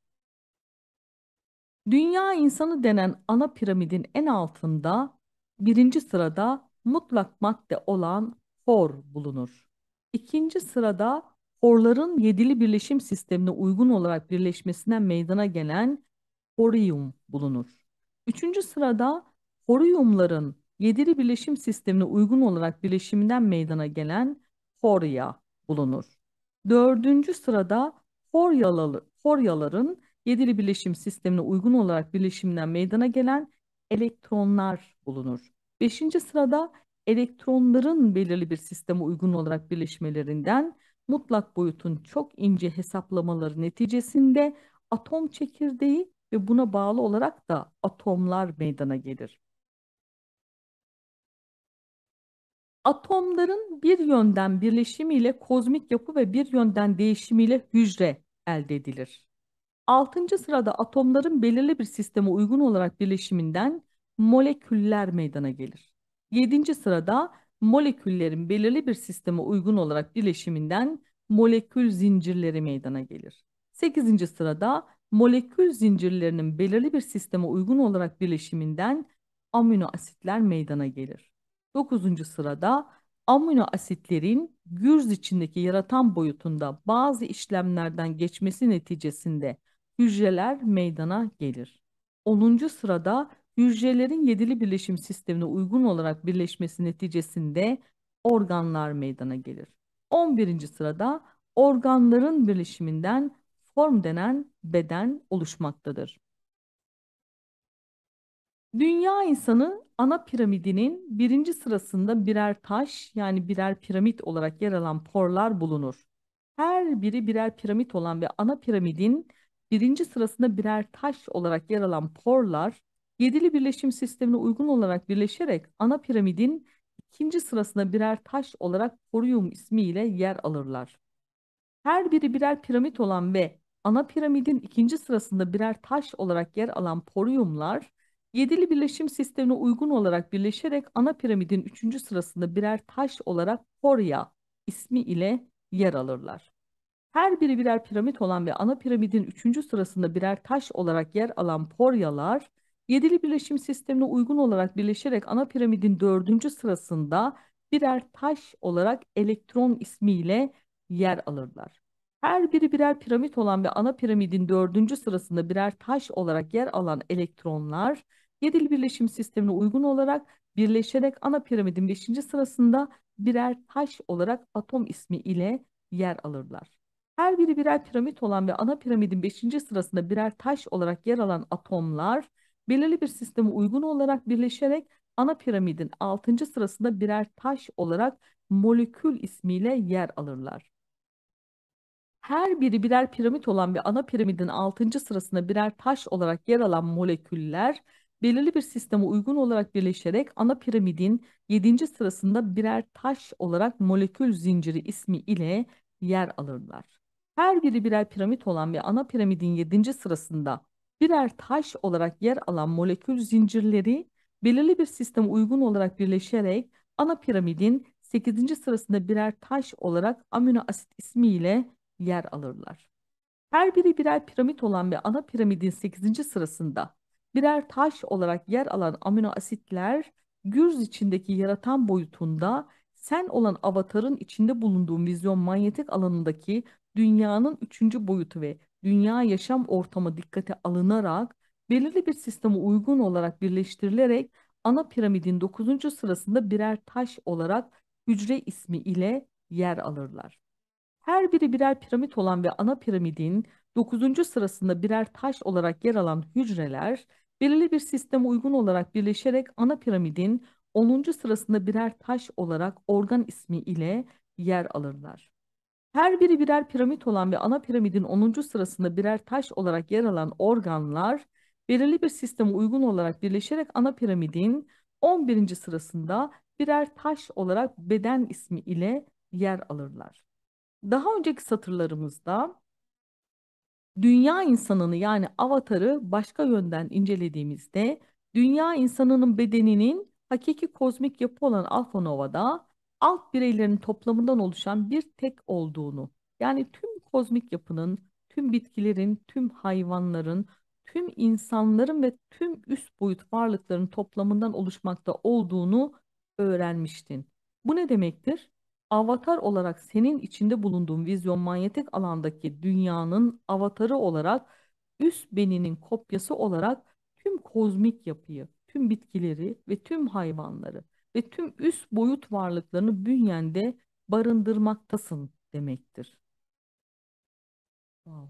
Dünya insanı denen ana piramidin en altında birinci sırada mutlak madde olan hor bulunur. İkinci sırada horların yedili birleşim sistemine uygun olarak birleşmesinden meydana gelen horium bulunur. Üçüncü sırada horiumların yedili birleşim sistemine uygun olarak birleşiminden meydana gelen horya bulunur. Dördüncü sırada horyalı, horyaların yedili birleşim sistemine uygun olarak birleşimden meydana gelen elektronlar bulunur. Beşinci sırada elektronların belirli bir sisteme uygun olarak birleşmelerinden mutlak boyutun çok ince hesaplamaları neticesinde atom çekirdeği ve buna bağlı olarak da atomlar meydana gelir. Atomların bir yönden birleşimiyle kozmik yapı ve bir yönden değişimiyle hücre elde edilir. Altıncı sırada atomların belirli bir sisteme uygun olarak birleşiminden moleküller meydana gelir. Yedinci sırada moleküllerin belirli bir sisteme uygun olarak birleşiminden molekül zincirleri meydana gelir. Sekizinci sırada molekül zincirlerinin belirli bir sisteme uygun olarak birleşiminden amino asitler meydana gelir. Dokuzuncu sırada amino asitlerin gürz içindeki yaratan boyutunda bazı işlemlerden geçmesi neticesinde hücreler meydana gelir. Onuncu sırada hücrelerin yedili birleşim sistemine uygun olarak birleşmesi neticesinde organlar meydana gelir. 11. sırada organların birleşiminden form denen beden oluşmaktadır. Dünya insanı ana piramidinin birinci sırasında birer taş yani birer piramit olarak yer alan porlar bulunur. Her biri birer piramit olan ve ana piramidin birinci sırasında birer taş olarak yer alan porlar Yedili birleşim sistemine uygun olarak birleşerek ana piramidin ikinci sırasında birer taş olarak Koryum ismiyle yer alırlar. Her biri birer piramit olan ve ana piramidin ikinci sırasında birer taş olarak yer alan poryumlar, yedili birleşim sistemine uygun olarak birleşerek ana piramidin üçüncü sırasında birer taş olarak Porya ismi ile yer alırlar. Her biri birer piramit olan ve ana piramidin üçüncü sırasında birer taş olarak yer alan poryalar, Yedili birleşim sistemine uygun olarak birleşerek ana piramidin dördüncü sırasında birer taş olarak elektron ismiyle yer alırlar. Her biri birer piramit olan ve ana piramidin dördüncü sırasında birer taş olarak yer alan elektronlar, yedili birleşim sistemine uygun olarak birleşerek ana piramidin beşinci sırasında birer taş olarak atom ismi ile yer alırlar. Her biri birer piramit olan ve ana piramidin beşinci sırasında birer taş olarak yer alan atomlar, belirli bir sisteme uygun olarak birleşerek ana piramidin 6. sırasında birer taş olarak molekül ismiyle yer alırlar. Her biri birer piramit olan ve ana piramidin 6. sırasında birer taş olarak yer alan moleküller belirli bir sisteme uygun olarak birleşerek ana piramidin 7. sırasında birer taş olarak molekül zinciri ismi ile yer alırlar. Her biri birer piramit olan ve ana piramidin 7. sırasında birer taş olarak yer alan molekül zincirleri belirli bir sisteme uygun olarak birleşerek ana piramidin 8. sırasında birer taş olarak amino asit ismiyle yer alırlar. Her biri birer piramit olan ve ana piramidin 8. sırasında birer taş olarak yer alan amino asitler Gürz içindeki yaratan boyutunda sen olan avatarın içinde bulunduğun vizyon manyetik alanındaki dünyanın üçüncü boyutu ve dünya yaşam ortamı dikkate alınarak belirli bir sisteme uygun olarak birleştirilerek ana piramidin 9. sırasında birer taş olarak hücre ismi ile yer alırlar. Her biri birer piramit olan ve ana piramidin 9. sırasında birer taş olarak yer alan hücreler belirli bir sisteme uygun olarak birleşerek ana piramidin 10. sırasında birer taş olarak organ ismi ile yer alırlar. Her biri birer piramit olan ve ana piramidin 10. sırasında birer taş olarak yer alan organlar belirli bir sisteme uygun olarak birleşerek ana piramidin 11. sırasında birer taş olarak beden ismi ile yer alırlar. Daha önceki satırlarımızda dünya insanını yani avatarı başka yönden incelediğimizde dünya insanının bedeninin hakiki kozmik yapı olan Alfa Nova'da alt bireylerin toplamından oluşan bir tek olduğunu, yani tüm kozmik yapının, tüm bitkilerin, tüm hayvanların, tüm insanların ve tüm üst boyut varlıkların toplamından oluşmakta olduğunu öğrenmiştin. Bu ne demektir? Avatar olarak senin içinde bulunduğun vizyon manyetik alandaki dünyanın avatarı olarak üst beninin kopyası olarak tüm kozmik yapıyı, tüm bitkileri ve tüm hayvanları ve tüm üst boyut varlıklarını bünyende barındırmaktasın demektir. Wow.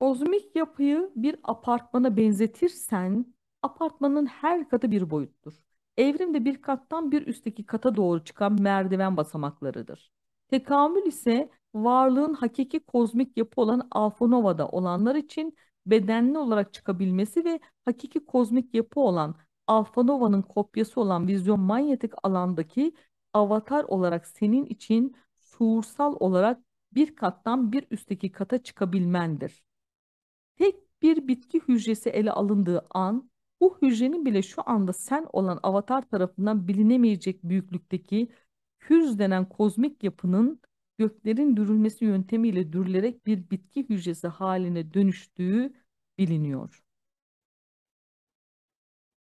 Kozmik yapıyı bir apartmana benzetirsen apartmanın her katı bir boyuttur. Evrim de bir kattan bir üstteki kata doğru çıkan merdiven basamaklarıdır. Tekamül ise varlığın hakiki kozmik yapı olan Alfonovada olanlar için bedenli olarak çıkabilmesi ve hakiki kozmik yapı olan Alfa kopyası olan vizyon manyetik alandaki avatar olarak senin için şuursal olarak bir kattan bir üstteki kata çıkabilmendir. Tek bir bitki hücresi ele alındığı an bu hücrenin bile şu anda sen olan avatar tarafından bilinemeyecek büyüklükteki kürs denen kozmik yapının göklerin dürülmesi yöntemiyle dürülerek bir bitki hücresi haline dönüştüğü biliniyor.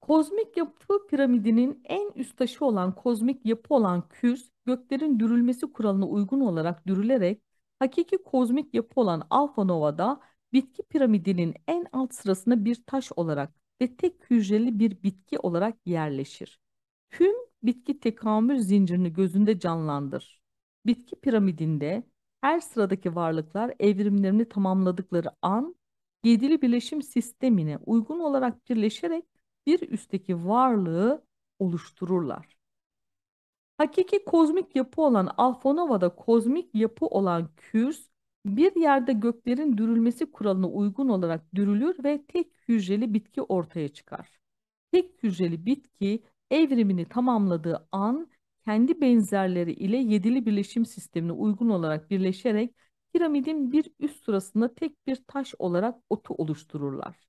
Kozmik yapı piramidinin en üst taşı olan kozmik yapı olan küs göklerin dürülmesi kuralına uygun olarak dürülerek hakiki kozmik yapı olan Alfa Nova'da bitki piramidinin en alt sırasına bir taş olarak ve tek hücreli bir bitki olarak yerleşir. Tüm bitki tekamül zincirini gözünde canlandır. Bitki piramidinde her sıradaki varlıklar evrimlerini tamamladıkları an, yedili birleşim sistemine uygun olarak birleşerek bir üstteki varlığı oluştururlar. Hakiki kozmik yapı olan Alfonova'da kozmik yapı olan kürs bir yerde göklerin dürülmesi kuralına uygun olarak dürülür ve tek hücreli bitki ortaya çıkar. Tek hücreli bitki evrimini tamamladığı an kendi benzerleri ile yedili birleşim sistemine uygun olarak birleşerek piramidin bir üst sırasında tek bir taş olarak otu oluştururlar.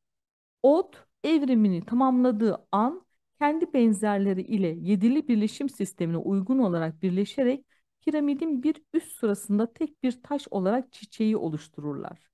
Ot evrimini tamamladığı an kendi benzerleri ile yedili birleşim sistemine uygun olarak birleşerek piramidin bir üst sırasında tek bir taş olarak çiçeği oluştururlar.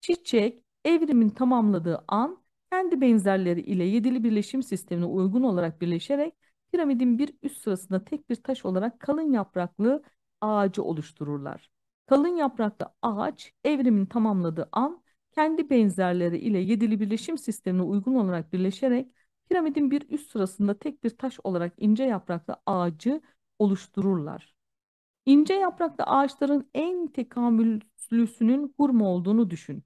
Çiçek evrimin tamamladığı an kendi benzerleri ile yedili birleşim sistemine uygun olarak birleşerek piramidin bir üst sırasında tek bir taş olarak kalın yapraklı ağacı oluştururlar. Kalın yapraklı ağaç evrimin tamamladığı an kendi benzerleri ile yedili birleşim sistemine uygun olarak birleşerek piramidin bir üst sırasında tek bir taş olarak ince yapraklı ağacı oluştururlar. İnce yapraklı ağaçların en tekamüllüsünün hurma olduğunu düşün.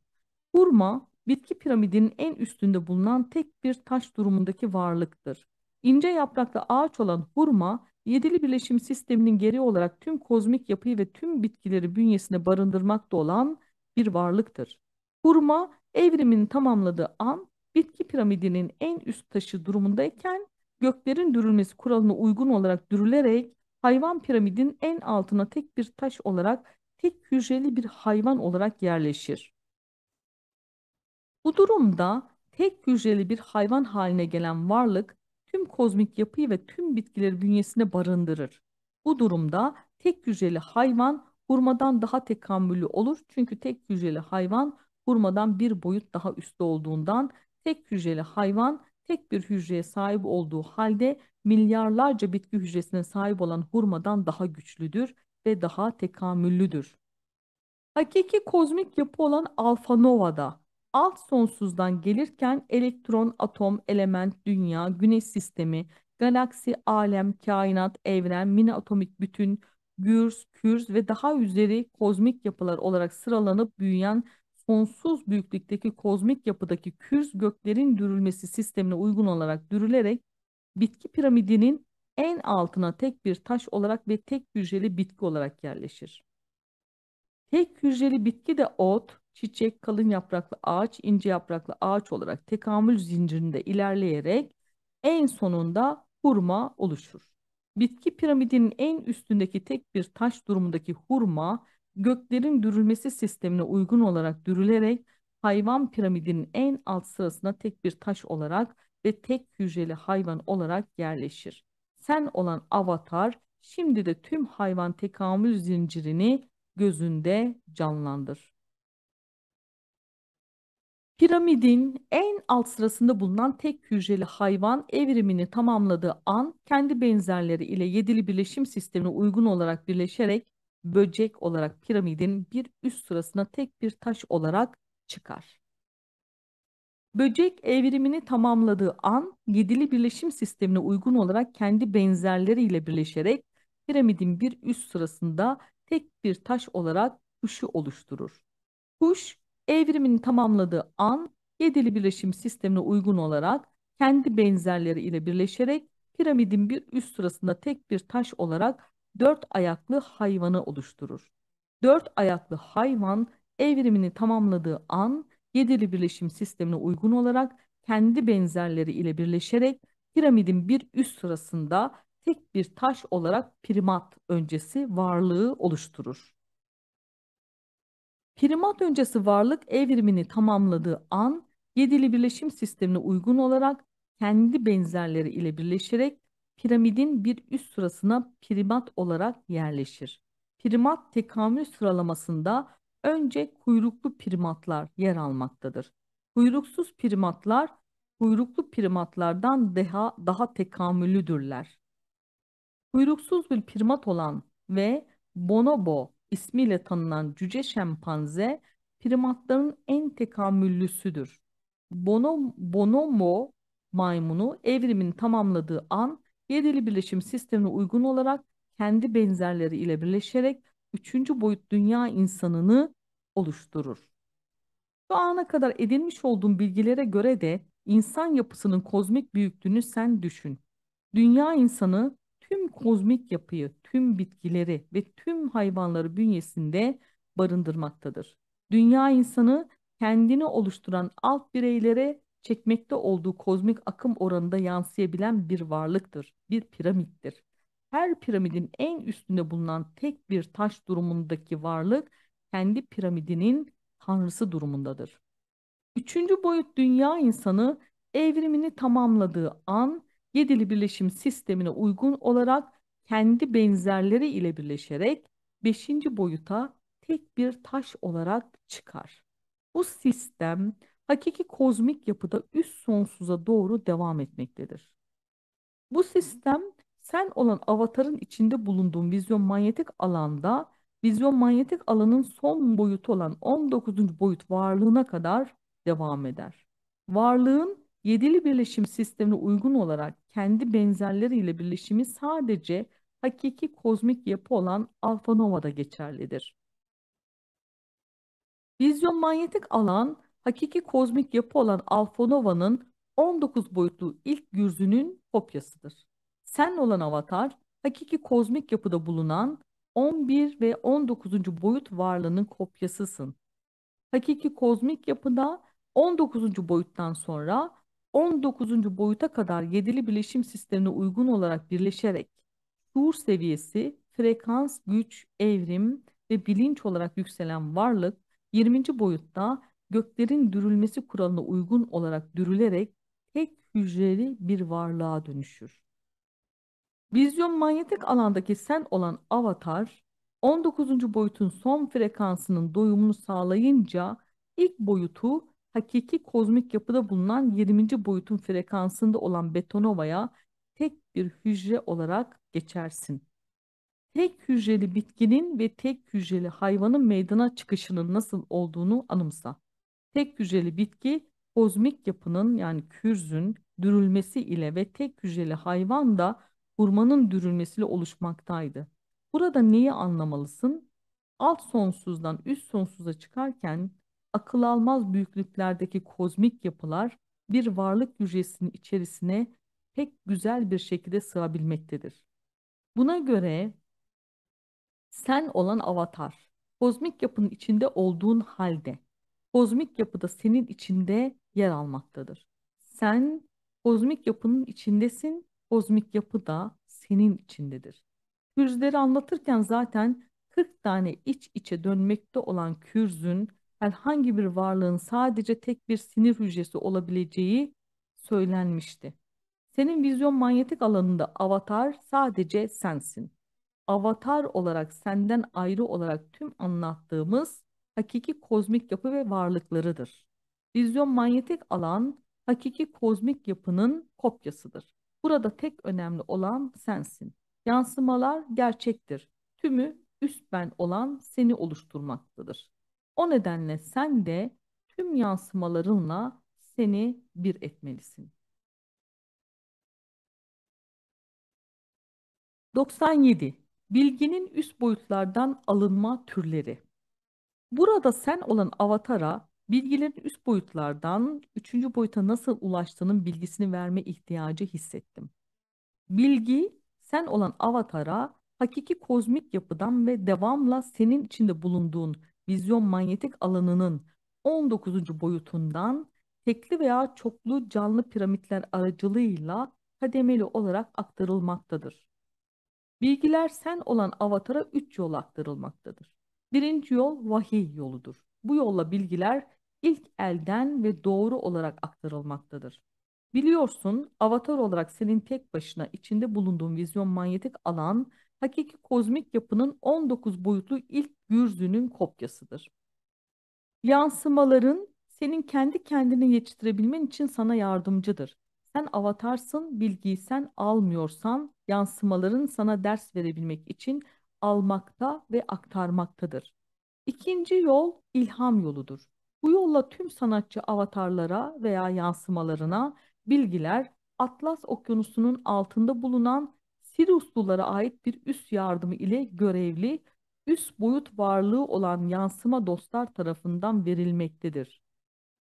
Hurma, bitki piramidinin en üstünde bulunan tek bir taş durumundaki varlıktır. İnce yapraklı ağaç olan hurma, yedili birleşim sisteminin geri olarak tüm kozmik yapıyı ve tüm bitkileri bünyesinde barındırmakta olan bir varlıktır. Hurma evrimini tamamladığı an bitki piramidinin en üst taşı durumundayken göklerin dürülmesi kuralına uygun olarak dürülerek hayvan piramidin en altına tek bir taş olarak tek hücreli bir hayvan olarak yerleşir. Bu durumda tek hücreli bir hayvan haline gelen varlık tüm kozmik yapıyı ve tüm bitkileri bünyesine barındırır. Bu durumda tek hücreli hayvan hurmadan daha tekamüllü olur çünkü tek hücreli hayvan hurmadan bir boyut daha üstte olduğundan tek hücreli hayvan tek bir hücreye sahip olduğu halde milyarlarca bitki hücresine sahip olan hurmadan daha güçlüdür ve daha tekamüllüdür. Hakiki kozmik yapı olan alfa nova'da alt sonsuzdan gelirken elektron, atom, element, dünya, güneş sistemi, galaksi, alem, kainat, evren, mini atomik bütün, gürz, kürz ve daha üzeri kozmik yapılar olarak sıralanıp büyüyen sonsuz büyüklükteki kozmik yapıdaki kürs göklerin dürülmesi sistemine uygun olarak dürülerek bitki piramidinin en altına tek bir taş olarak ve tek hücreli bitki olarak yerleşir. Tek hücreli bitki de ot, çiçek, kalın yapraklı ağaç, ince yapraklı ağaç olarak tekamül zincirinde ilerleyerek en sonunda hurma oluşur. Bitki piramidinin en üstündeki tek bir taş durumundaki hurma göklerin dürülmesi sistemine uygun olarak dürülerek hayvan piramidinin en alt sırasına tek bir taş olarak ve tek hücreli hayvan olarak yerleşir. Sen olan avatar şimdi de tüm hayvan tekamül zincirini gözünde canlandır. Piramidin en alt sırasında bulunan tek hücreli hayvan evrimini tamamladığı an kendi benzerleri ile yedili birleşim sistemine uygun olarak birleşerek böcek olarak piramidin bir üst sırasına tek bir taş olarak çıkar. Böcek evrimini tamamladığı an yedili birleşim sistemine uygun olarak kendi benzerleriyle birleşerek piramidin bir üst sırasında tek bir taş olarak kuşu oluşturur. Kuş evrimini tamamladığı an yedili birleşim sistemine uygun olarak kendi benzerleriyle birleşerek piramidin bir üst sırasında tek bir taş olarak dört ayaklı hayvanı oluşturur. Dört ayaklı hayvan evrimini tamamladığı an yedili birleşim sistemine uygun olarak kendi benzerleri ile birleşerek piramidin bir üst sırasında tek bir taş olarak primat öncesi varlığı oluşturur. Primat öncesi varlık evrimini tamamladığı an yedili birleşim sistemine uygun olarak kendi benzerleri ile birleşerek piramidin bir üst sırasına primat olarak yerleşir. Primat tekamül sıralamasında önce kuyruklu primatlar yer almaktadır. Kuyruksuz primatlar kuyruklu primatlardan daha, daha tekamüllüdürler. Kuyruksuz bir primat olan ve bonobo ismiyle tanınan cüce şempanze primatların en tekamüllüsüdür. Bono, bonomo maymunu evrimin tamamladığı an Yedili birleşim sistemine uygun olarak kendi benzerleri ile birleşerek üçüncü boyut dünya insanını oluşturur. Şu ana kadar edinmiş olduğum bilgilere göre de insan yapısının kozmik büyüklüğünü sen düşün. Dünya insanı tüm kozmik yapıyı, tüm bitkileri ve tüm hayvanları bünyesinde barındırmaktadır. Dünya insanı kendini oluşturan alt bireylere çekmekte olduğu kozmik akım oranında yansıyabilen bir varlıktır, bir piramittir. Her piramidin en üstünde bulunan tek bir taş durumundaki varlık kendi piramidinin tanrısı durumundadır. Üçüncü boyut dünya insanı evrimini tamamladığı an yedili birleşim sistemine uygun olarak kendi benzerleri ile birleşerek beşinci boyuta tek bir taş olarak çıkar. Bu sistem hakiki kozmik yapıda üst sonsuza doğru devam etmektedir. Bu sistem sen olan avatarın içinde bulunduğun vizyon manyetik alanda vizyon manyetik alanın son boyutu olan 19. boyut varlığına kadar devam eder. Varlığın yedili birleşim sistemine uygun olarak kendi benzerleriyle birleşimi sadece hakiki kozmik yapı olan alfa nova'da geçerlidir. Vizyon manyetik alan hakiki kozmik yapı olan Alfonova'nın 19 boyutlu ilk gürzünün kopyasıdır. Sen olan avatar, hakiki kozmik yapıda bulunan 11 ve 19. boyut varlığının kopyasısın. Hakiki kozmik yapıda 19. boyuttan sonra 19. boyuta kadar yedili bileşim sistemine uygun olarak birleşerek şuur seviyesi, frekans, güç, evrim ve bilinç olarak yükselen varlık 20. boyutta göklerin dürülmesi kuralına uygun olarak dürülerek tek hücreli bir varlığa dönüşür. Vizyon manyetik alandaki sen olan avatar, 19. boyutun son frekansının doyumunu sağlayınca ilk boyutu hakiki kozmik yapıda bulunan 20. boyutun frekansında olan Betonova'ya tek bir hücre olarak geçersin. Tek hücreli bitkinin ve tek hücreli hayvanın meydana çıkışının nasıl olduğunu anımsa. Tek hücreli bitki kozmik yapının yani kürzün dürülmesi ile ve tek hücreli hayvan da hurmanın dürülmesiyle oluşmaktaydı. Burada neyi anlamalısın? Alt sonsuzdan üst sonsuza çıkarken akıl almaz büyüklüklerdeki kozmik yapılar bir varlık hücresinin içerisine pek güzel bir şekilde sığabilmektedir. Buna göre sen olan avatar, kozmik yapının içinde olduğun halde kozmik yapıda senin içinde yer almaktadır. Sen kozmik yapının içindesin, kozmik yapı da senin içindedir. Kürzleri anlatırken zaten 40 tane iç içe dönmekte olan kürzün herhangi bir varlığın sadece tek bir sinir hücresi olabileceği söylenmişti. Senin vizyon manyetik alanında avatar sadece sensin. Avatar olarak senden ayrı olarak tüm anlattığımız hakiki kozmik yapı ve varlıklarıdır. Vizyon manyetik alan hakiki kozmik yapının kopyasıdır. Burada tek önemli olan sensin. Yansımalar gerçektir. Tümü üst ben olan seni oluşturmaktadır. O nedenle sen de tüm yansımalarınla seni bir etmelisin. 97. Bilginin üst boyutlardan alınma türleri. Burada sen olan avatara bilgilerin üst boyutlardan üçüncü boyuta nasıl ulaştığının bilgisini verme ihtiyacı hissettim. Bilgi sen olan avatara hakiki kozmik yapıdan ve devamla senin içinde bulunduğun vizyon manyetik alanının 19. boyutundan tekli veya çoklu canlı piramitler aracılığıyla kademeli olarak aktarılmaktadır. Bilgiler sen olan avatara üç yol aktarılmaktadır. Birinci yol vahiy yoludur. Bu yolla bilgiler ilk elden ve doğru olarak aktarılmaktadır. Biliyorsun, avatar olarak senin tek başına içinde bulunduğun vizyon manyetik alan, hakiki kozmik yapının 19 boyutlu ilk gürzünün kopyasıdır. Yansımaların senin kendi kendini yetiştirebilmen için sana yardımcıdır. Sen avatarsın, bilgiyi sen almıyorsan yansımaların sana ders verebilmek için almakta ve aktarmaktadır. İkinci yol ilham yoludur. Bu yolla tüm sanatçı avatarlara veya yansımalarına bilgiler Atlas Okyanusu'nun altında bulunan Siruslulara ait bir üst yardımı ile görevli üst boyut varlığı olan yansıma dostlar tarafından verilmektedir.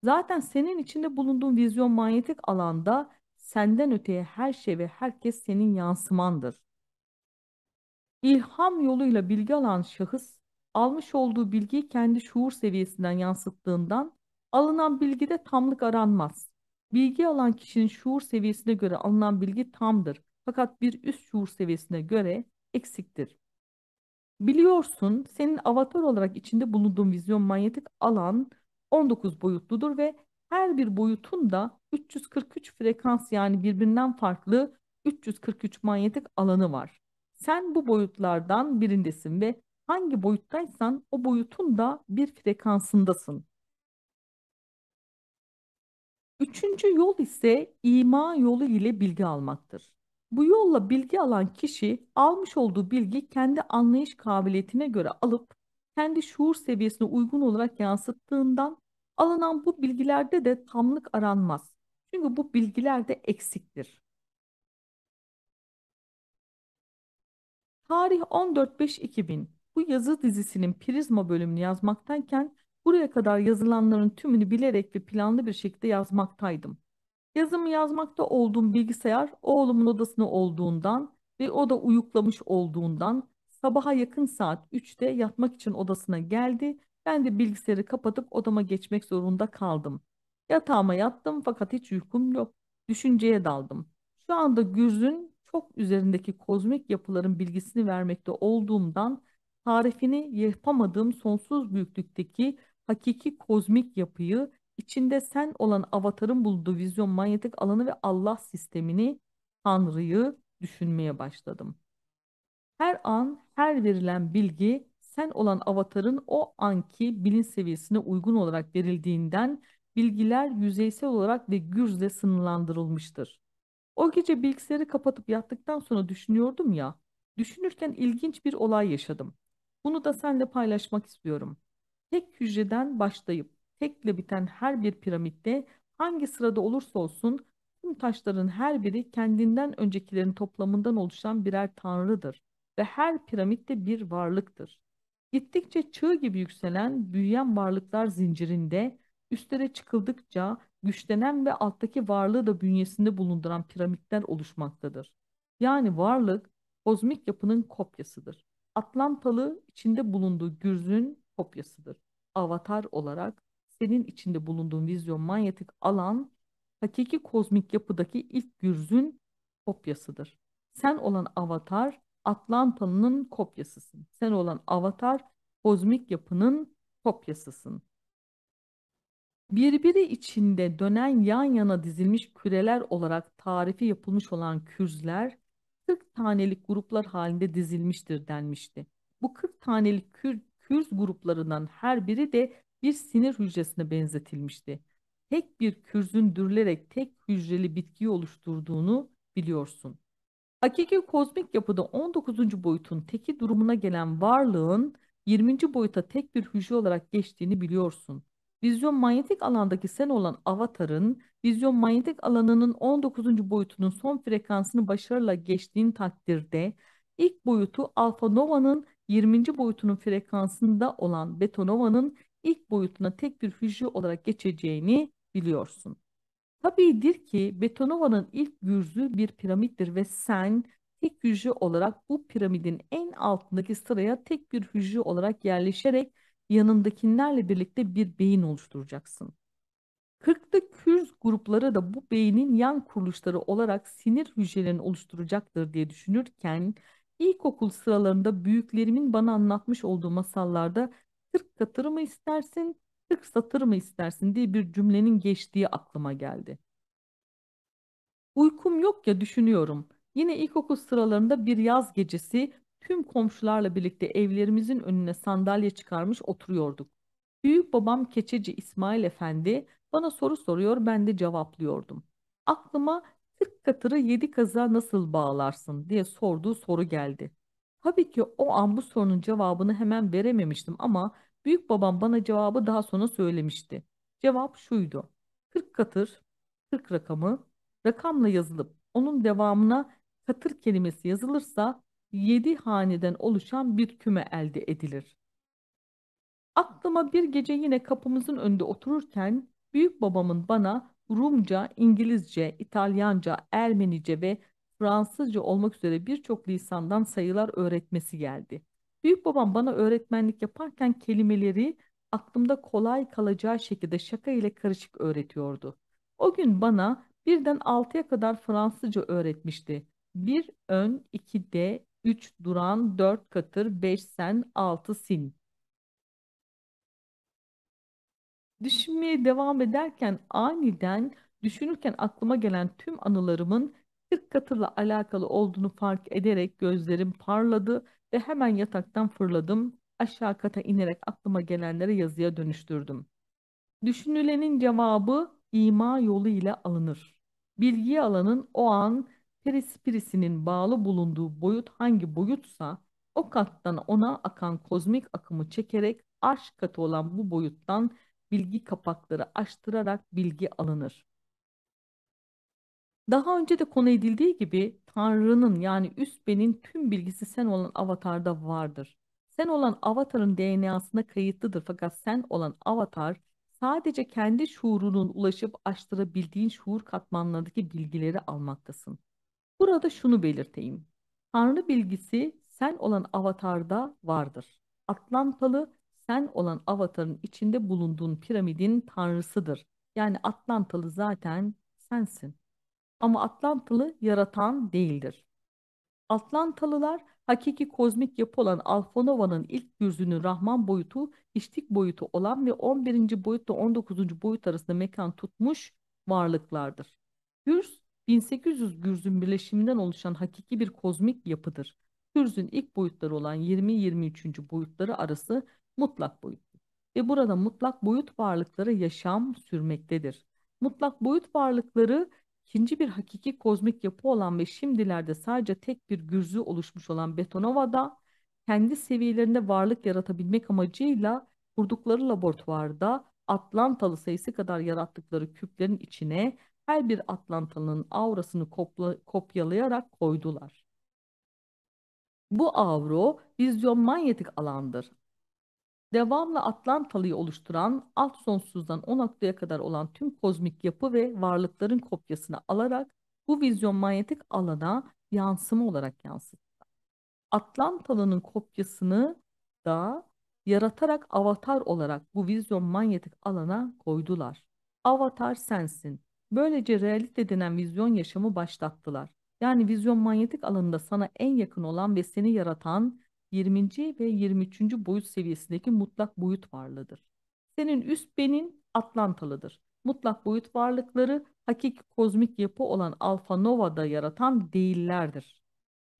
Zaten senin içinde bulunduğun vizyon manyetik alanda senden öteye her şey ve herkes senin yansımandır. İlham yoluyla bilgi alan şahıs, almış olduğu bilgiyi kendi şuur seviyesinden yansıttığından alınan bilgide tamlık aranmaz. Bilgi alan kişinin şuur seviyesine göre alınan bilgi tamdır fakat bir üst şuur seviyesine göre eksiktir. Biliyorsun senin avatar olarak içinde bulunduğun vizyon manyetik alan 19 boyutludur ve her bir boyutun da 343 frekans yani birbirinden farklı 343 manyetik alanı var. Sen bu boyutlardan birindesin ve hangi boyuttaysan o boyutun da bir frekansındasın. Üçüncü yol ise ima yolu ile bilgi almaktır. Bu yolla bilgi alan kişi almış olduğu bilgi kendi anlayış kabiliyetine göre alıp kendi şuur seviyesine uygun olarak yansıttığından alınan bu bilgilerde de tamlık aranmaz. Çünkü bu bilgilerde eksiktir. Tarih 14.5.2000. Bu yazı dizisinin Prizma bölümünü yazmaktayken buraya kadar yazılanların tümünü bilerek ve planlı bir şekilde yazmaktaydım. Yazımı yazmakta olduğum bilgisayar oğlumun odasına olduğundan ve o da uyuklamış olduğundan sabaha yakın saat 3'te yatmak için odasına geldi. Ben de bilgisayarı kapatıp odama geçmek zorunda kaldım. Yatağıma yattım fakat hiç uykum yok. Düşünceye daldım. Şu anda Gürz'ün çok üzerindeki kozmik yapıların bilgisini vermekte olduğumdan tarifini yapamadığım sonsuz büyüklükteki hakiki kozmik yapıyı içinde sen olan avatarın bulduğu vizyon manyetik alanı ve Allah sistemini Tanrı'yı düşünmeye başladım. Her an her verilen bilgi sen olan avatarın o anki bilin seviyesine uygun olarak verildiğinden bilgiler yüzeysel olarak ve gürzle sınırlandırılmıştır. O gece bilgisayarı kapatıp yattıktan sonra düşünüyordum ya. Düşünürken ilginç bir olay yaşadım. Bunu da seninle paylaşmak istiyorum. Tek hücreden başlayıp tekle biten her bir piramitte hangi sırada olursa olsun tüm taşların her biri kendinden öncekilerin toplamından oluşan birer tanrıdır ve her piramitte bir varlıktır. Gittikçe çığ gibi yükselen, büyüyen varlıklar zincirinde üstlere çıkıldıkça güçlenen ve alttaki varlığı da bünyesinde bulunduran piramitler oluşmaktadır. Yani varlık kozmik yapının kopyasıdır. Atlantalı içinde bulunduğu gürzün kopyasıdır. Avatar olarak senin içinde bulunduğun vizyon manyetik alan hakiki kozmik yapıdaki ilk gürzün kopyasıdır. Sen olan avatar Atlantalı'nın kopyasısın. Sen olan avatar kozmik yapının kopyasısın. Birbiri içinde dönen yan yana dizilmiş küreler olarak tarifi yapılmış olan kürzler 40 tanelik gruplar halinde dizilmiştir denmişti. Bu 40 tanelik kür, kürz gruplarından her biri de bir sinir hücresine benzetilmişti. Tek bir kürzün dürülerek tek hücreli bitkiyi oluşturduğunu biliyorsun. Hakiki kozmik yapıda 19. boyutun teki durumuna gelen varlığın 20. boyuta tek bir hücre olarak geçtiğini biliyorsun vizyon manyetik alandaki sen olan avatarın vizyon manyetik alanının 19. boyutunun son frekansını başarıyla geçtiğin takdirde ilk boyutu alfa nova'nın 20. boyutunun frekansında olan beta nova'nın ilk boyutuna tek bir hücre olarak geçeceğini biliyorsun. Tabiidir ki Beta Nova'nın ilk gürzü bir piramittir ve sen tek hücre olarak bu piramidin en altındaki sıraya tek bir hücre olarak yerleşerek yanındakilerle birlikte bir beyin oluşturacaksın. Kırklı kürz grupları da bu beynin yan kuruluşları olarak sinir hücrelerini oluşturacaktır diye düşünürken ilkokul sıralarında büyüklerimin bana anlatmış olduğu masallarda 40 katır mı istersin, 40 satır mı istersin diye bir cümlenin geçtiği aklıma geldi. Uykum yok ya düşünüyorum. Yine ilkokul sıralarında bir yaz gecesi tüm komşularla birlikte evlerimizin önüne sandalye çıkarmış oturuyorduk. Büyük babam keçeci İsmail Efendi bana soru soruyor ben de cevaplıyordum. Aklıma kırk katırı yedi kaza nasıl bağlarsın diye sorduğu soru geldi. Tabii ki o an bu sorunun cevabını hemen verememiştim ama büyük babam bana cevabı daha sonra söylemişti. Cevap şuydu. 40 katır, 40 rakamı rakamla yazılıp onun devamına katır kelimesi yazılırsa Yedi haneden oluşan bir küme elde edilir. Aklıma bir gece yine kapımızın önünde otururken büyük babamın bana Rumca, İngilizce, İtalyanca, Ermenice ve Fransızca olmak üzere birçok lisandan sayılar öğretmesi geldi. Büyük babam bana öğretmenlik yaparken kelimeleri aklımda kolay kalacağı şekilde şaka ile karışık öğretiyordu. O gün bana birden altıya kadar Fransızca öğretmişti. Bir ön, iki de, 3 duran, 4 katır, 5 sen, 6 sin. Düşünmeye devam ederken aniden düşünürken aklıma gelen tüm anılarımın 40 katırla alakalı olduğunu fark ederek gözlerim parladı ve hemen yataktan fırladım. Aşağı kata inerek aklıma gelenleri yazıya dönüştürdüm. Düşünülenin cevabı ima yolu ile alınır. Bilgi alanın o an her bağlı bulunduğu boyut hangi boyutsa o kattan ona akan kozmik akımı çekerek arş katı olan bu boyuttan bilgi kapakları açtırarak bilgi alınır. Daha önce de konu edildiği gibi Tanrı'nın yani üst benin tüm bilgisi sen olan avatarda vardır. Sen olan avatarın DNA'sına kayıtlıdır fakat sen olan avatar sadece kendi şuurunun ulaşıp açtırabildiğin şuur katmanlarındaki bilgileri almaktasın. Burada şunu belirteyim. Tanrı bilgisi sen olan avatarda vardır. Atlantalı sen olan avatarın içinde bulunduğun piramidin tanrısıdır. Yani Atlantalı zaten sensin. Ama Atlantalı yaratan değildir. Atlantalılar hakiki kozmik yapı olan Alfonova'nın ilk yüzünün Rahman boyutu, iştik boyutu olan ve 11. boyutla 19. boyut arasında mekan tutmuş varlıklardır. Gürs 1800 gürzün birleşiminden oluşan hakiki bir kozmik yapıdır. Gürzün ilk boyutları olan 20-23. boyutları arası mutlak boyuttur. Ve burada mutlak boyut varlıkları yaşam sürmektedir. Mutlak boyut varlıkları ikinci bir hakiki kozmik yapı olan ve şimdilerde sadece tek bir gürzü oluşmuş olan Betonova'da kendi seviyelerinde varlık yaratabilmek amacıyla kurdukları laboratuvarda Atlantalı sayısı kadar yarattıkları küplerin içine her bir Atlantalı'nın aurasını kopla, kopyalayarak koydular. Bu avro vizyon manyetik alandır. Devamlı Atlantalı'yı oluşturan alt sonsuzdan o noktaya kadar olan tüm kozmik yapı ve varlıkların kopyasını alarak bu vizyon manyetik alana yansıma olarak yansıttı. Atlantalı'nın kopyasını da yaratarak avatar olarak bu vizyon manyetik alana koydular. Avatar sensin. Böylece realite denen vizyon yaşamı başlattılar. Yani vizyon manyetik alanında sana en yakın olan ve seni yaratan 20. ve 23. boyut seviyesindeki mutlak boyut varlığıdır. Senin üst benin Atlantalıdır. Mutlak boyut varlıkları hakiki kozmik yapı olan Alfa Nova'da yaratan değillerdir.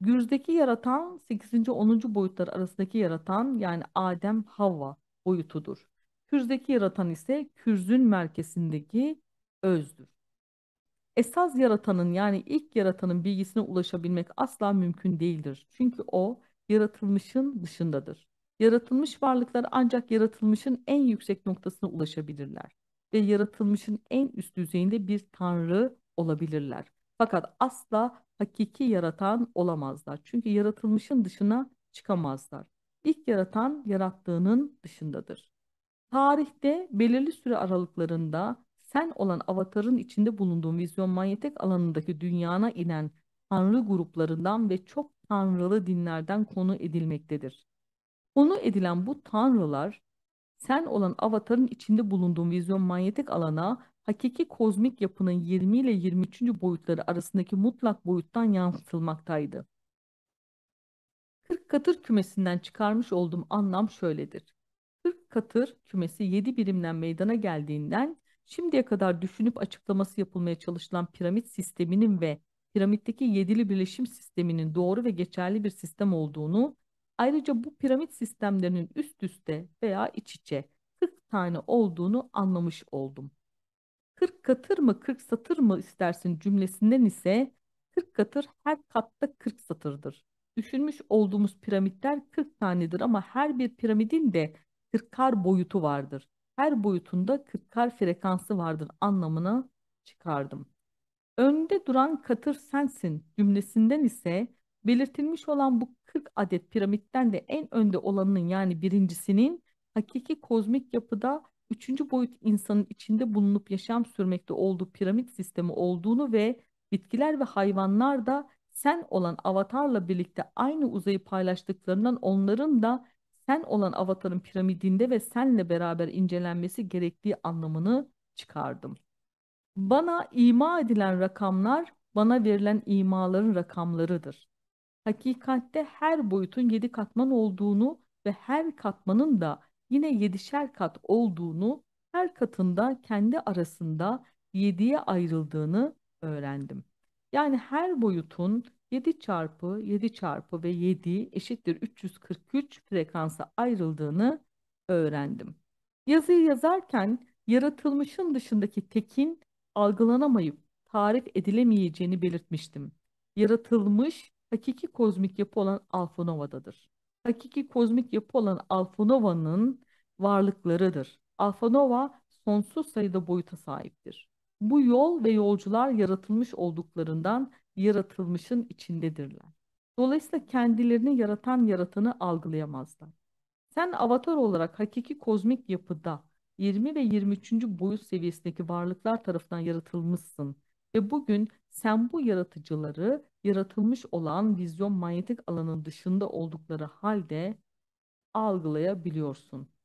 Gürz'deki yaratan 8. 10. boyutlar arasındaki yaratan yani Adem Havva boyutudur. Kürz'deki yaratan ise Kürz'ün merkezindeki özdür esas yaratanın yani ilk yaratanın bilgisine ulaşabilmek asla mümkün değildir. Çünkü o yaratılmışın dışındadır. Yaratılmış varlıklar ancak yaratılmışın en yüksek noktasına ulaşabilirler ve yaratılmışın en üst düzeyinde bir tanrı olabilirler. Fakat asla hakiki yaratan olamazlar. Çünkü yaratılmışın dışına çıkamazlar. İlk yaratan yarattığının dışındadır. Tarihte belirli süre aralıklarında sen olan avatarın içinde bulunduğun vizyon manyetik alanındaki dünyana inen tanrı gruplarından ve çok tanrılı dinlerden konu edilmektedir. Konu edilen bu tanrılar sen olan avatarın içinde bulunduğun vizyon manyetik alana hakiki kozmik yapının 20 ile 23. boyutları arasındaki mutlak boyuttan yansıtılmaktaydı. 40 katır kümesinden çıkarmış olduğum anlam şöyledir. 40 katır kümesi 7 birimden meydana geldiğinden Şimdiye kadar düşünüp açıklaması yapılmaya çalışılan piramit sisteminin ve piramitteki yedili birleşim sisteminin doğru ve geçerli bir sistem olduğunu, ayrıca bu piramit sistemlerinin üst üste veya iç içe 40 tane olduğunu anlamış oldum. 40 katır mı 40 satır mı istersin cümlesinden ise 40 katır her katta 40 satırdır. Düşünmüş olduğumuz piramitler 40 tanedir ama her bir piramidin de 40 40'ar boyutu vardır her boyutunda kırkar frekansı vardır anlamına çıkardım. Önde duran katır sensin cümlesinden ise belirtilmiş olan bu 40 adet piramitten de en önde olanının yani birincisinin hakiki kozmik yapıda üçüncü boyut insanın içinde bulunup yaşam sürmekte olduğu piramit sistemi olduğunu ve bitkiler ve hayvanlar da sen olan avatarla birlikte aynı uzayı paylaştıklarından onların da sen olan avatarın piramidinde ve senle beraber incelenmesi gerektiği anlamını çıkardım. Bana ima edilen rakamlar bana verilen imaların rakamlarıdır. Hakikatte her boyutun yedi katman olduğunu ve her katmanın da yine yedişer kat olduğunu, her katında kendi arasında yediye ayrıldığını öğrendim. Yani her boyutun 7 çarpı 7 çarpı ve 7 eşittir 343 frekansa ayrıldığını öğrendim. Yazıyı yazarken yaratılmışın dışındaki tekin algılanamayıp tarif edilemeyeceğini belirtmiştim. Yaratılmış hakiki kozmik yapı olan Alfanova'dadır. Hakiki kozmik yapı olan Alfanova'nın varlıklarıdır. Alfanova sonsuz sayıda boyuta sahiptir. Bu yol ve yolcular yaratılmış olduklarından yaratılmışın içindedirler. Dolayısıyla kendilerini yaratan yaratanı algılayamazlar. Sen avatar olarak hakiki kozmik yapıda 20 ve 23. boyut seviyesindeki varlıklar tarafından yaratılmışsın ve bugün sen bu yaratıcıları yaratılmış olan vizyon manyetik alanın dışında oldukları halde algılayabiliyorsun.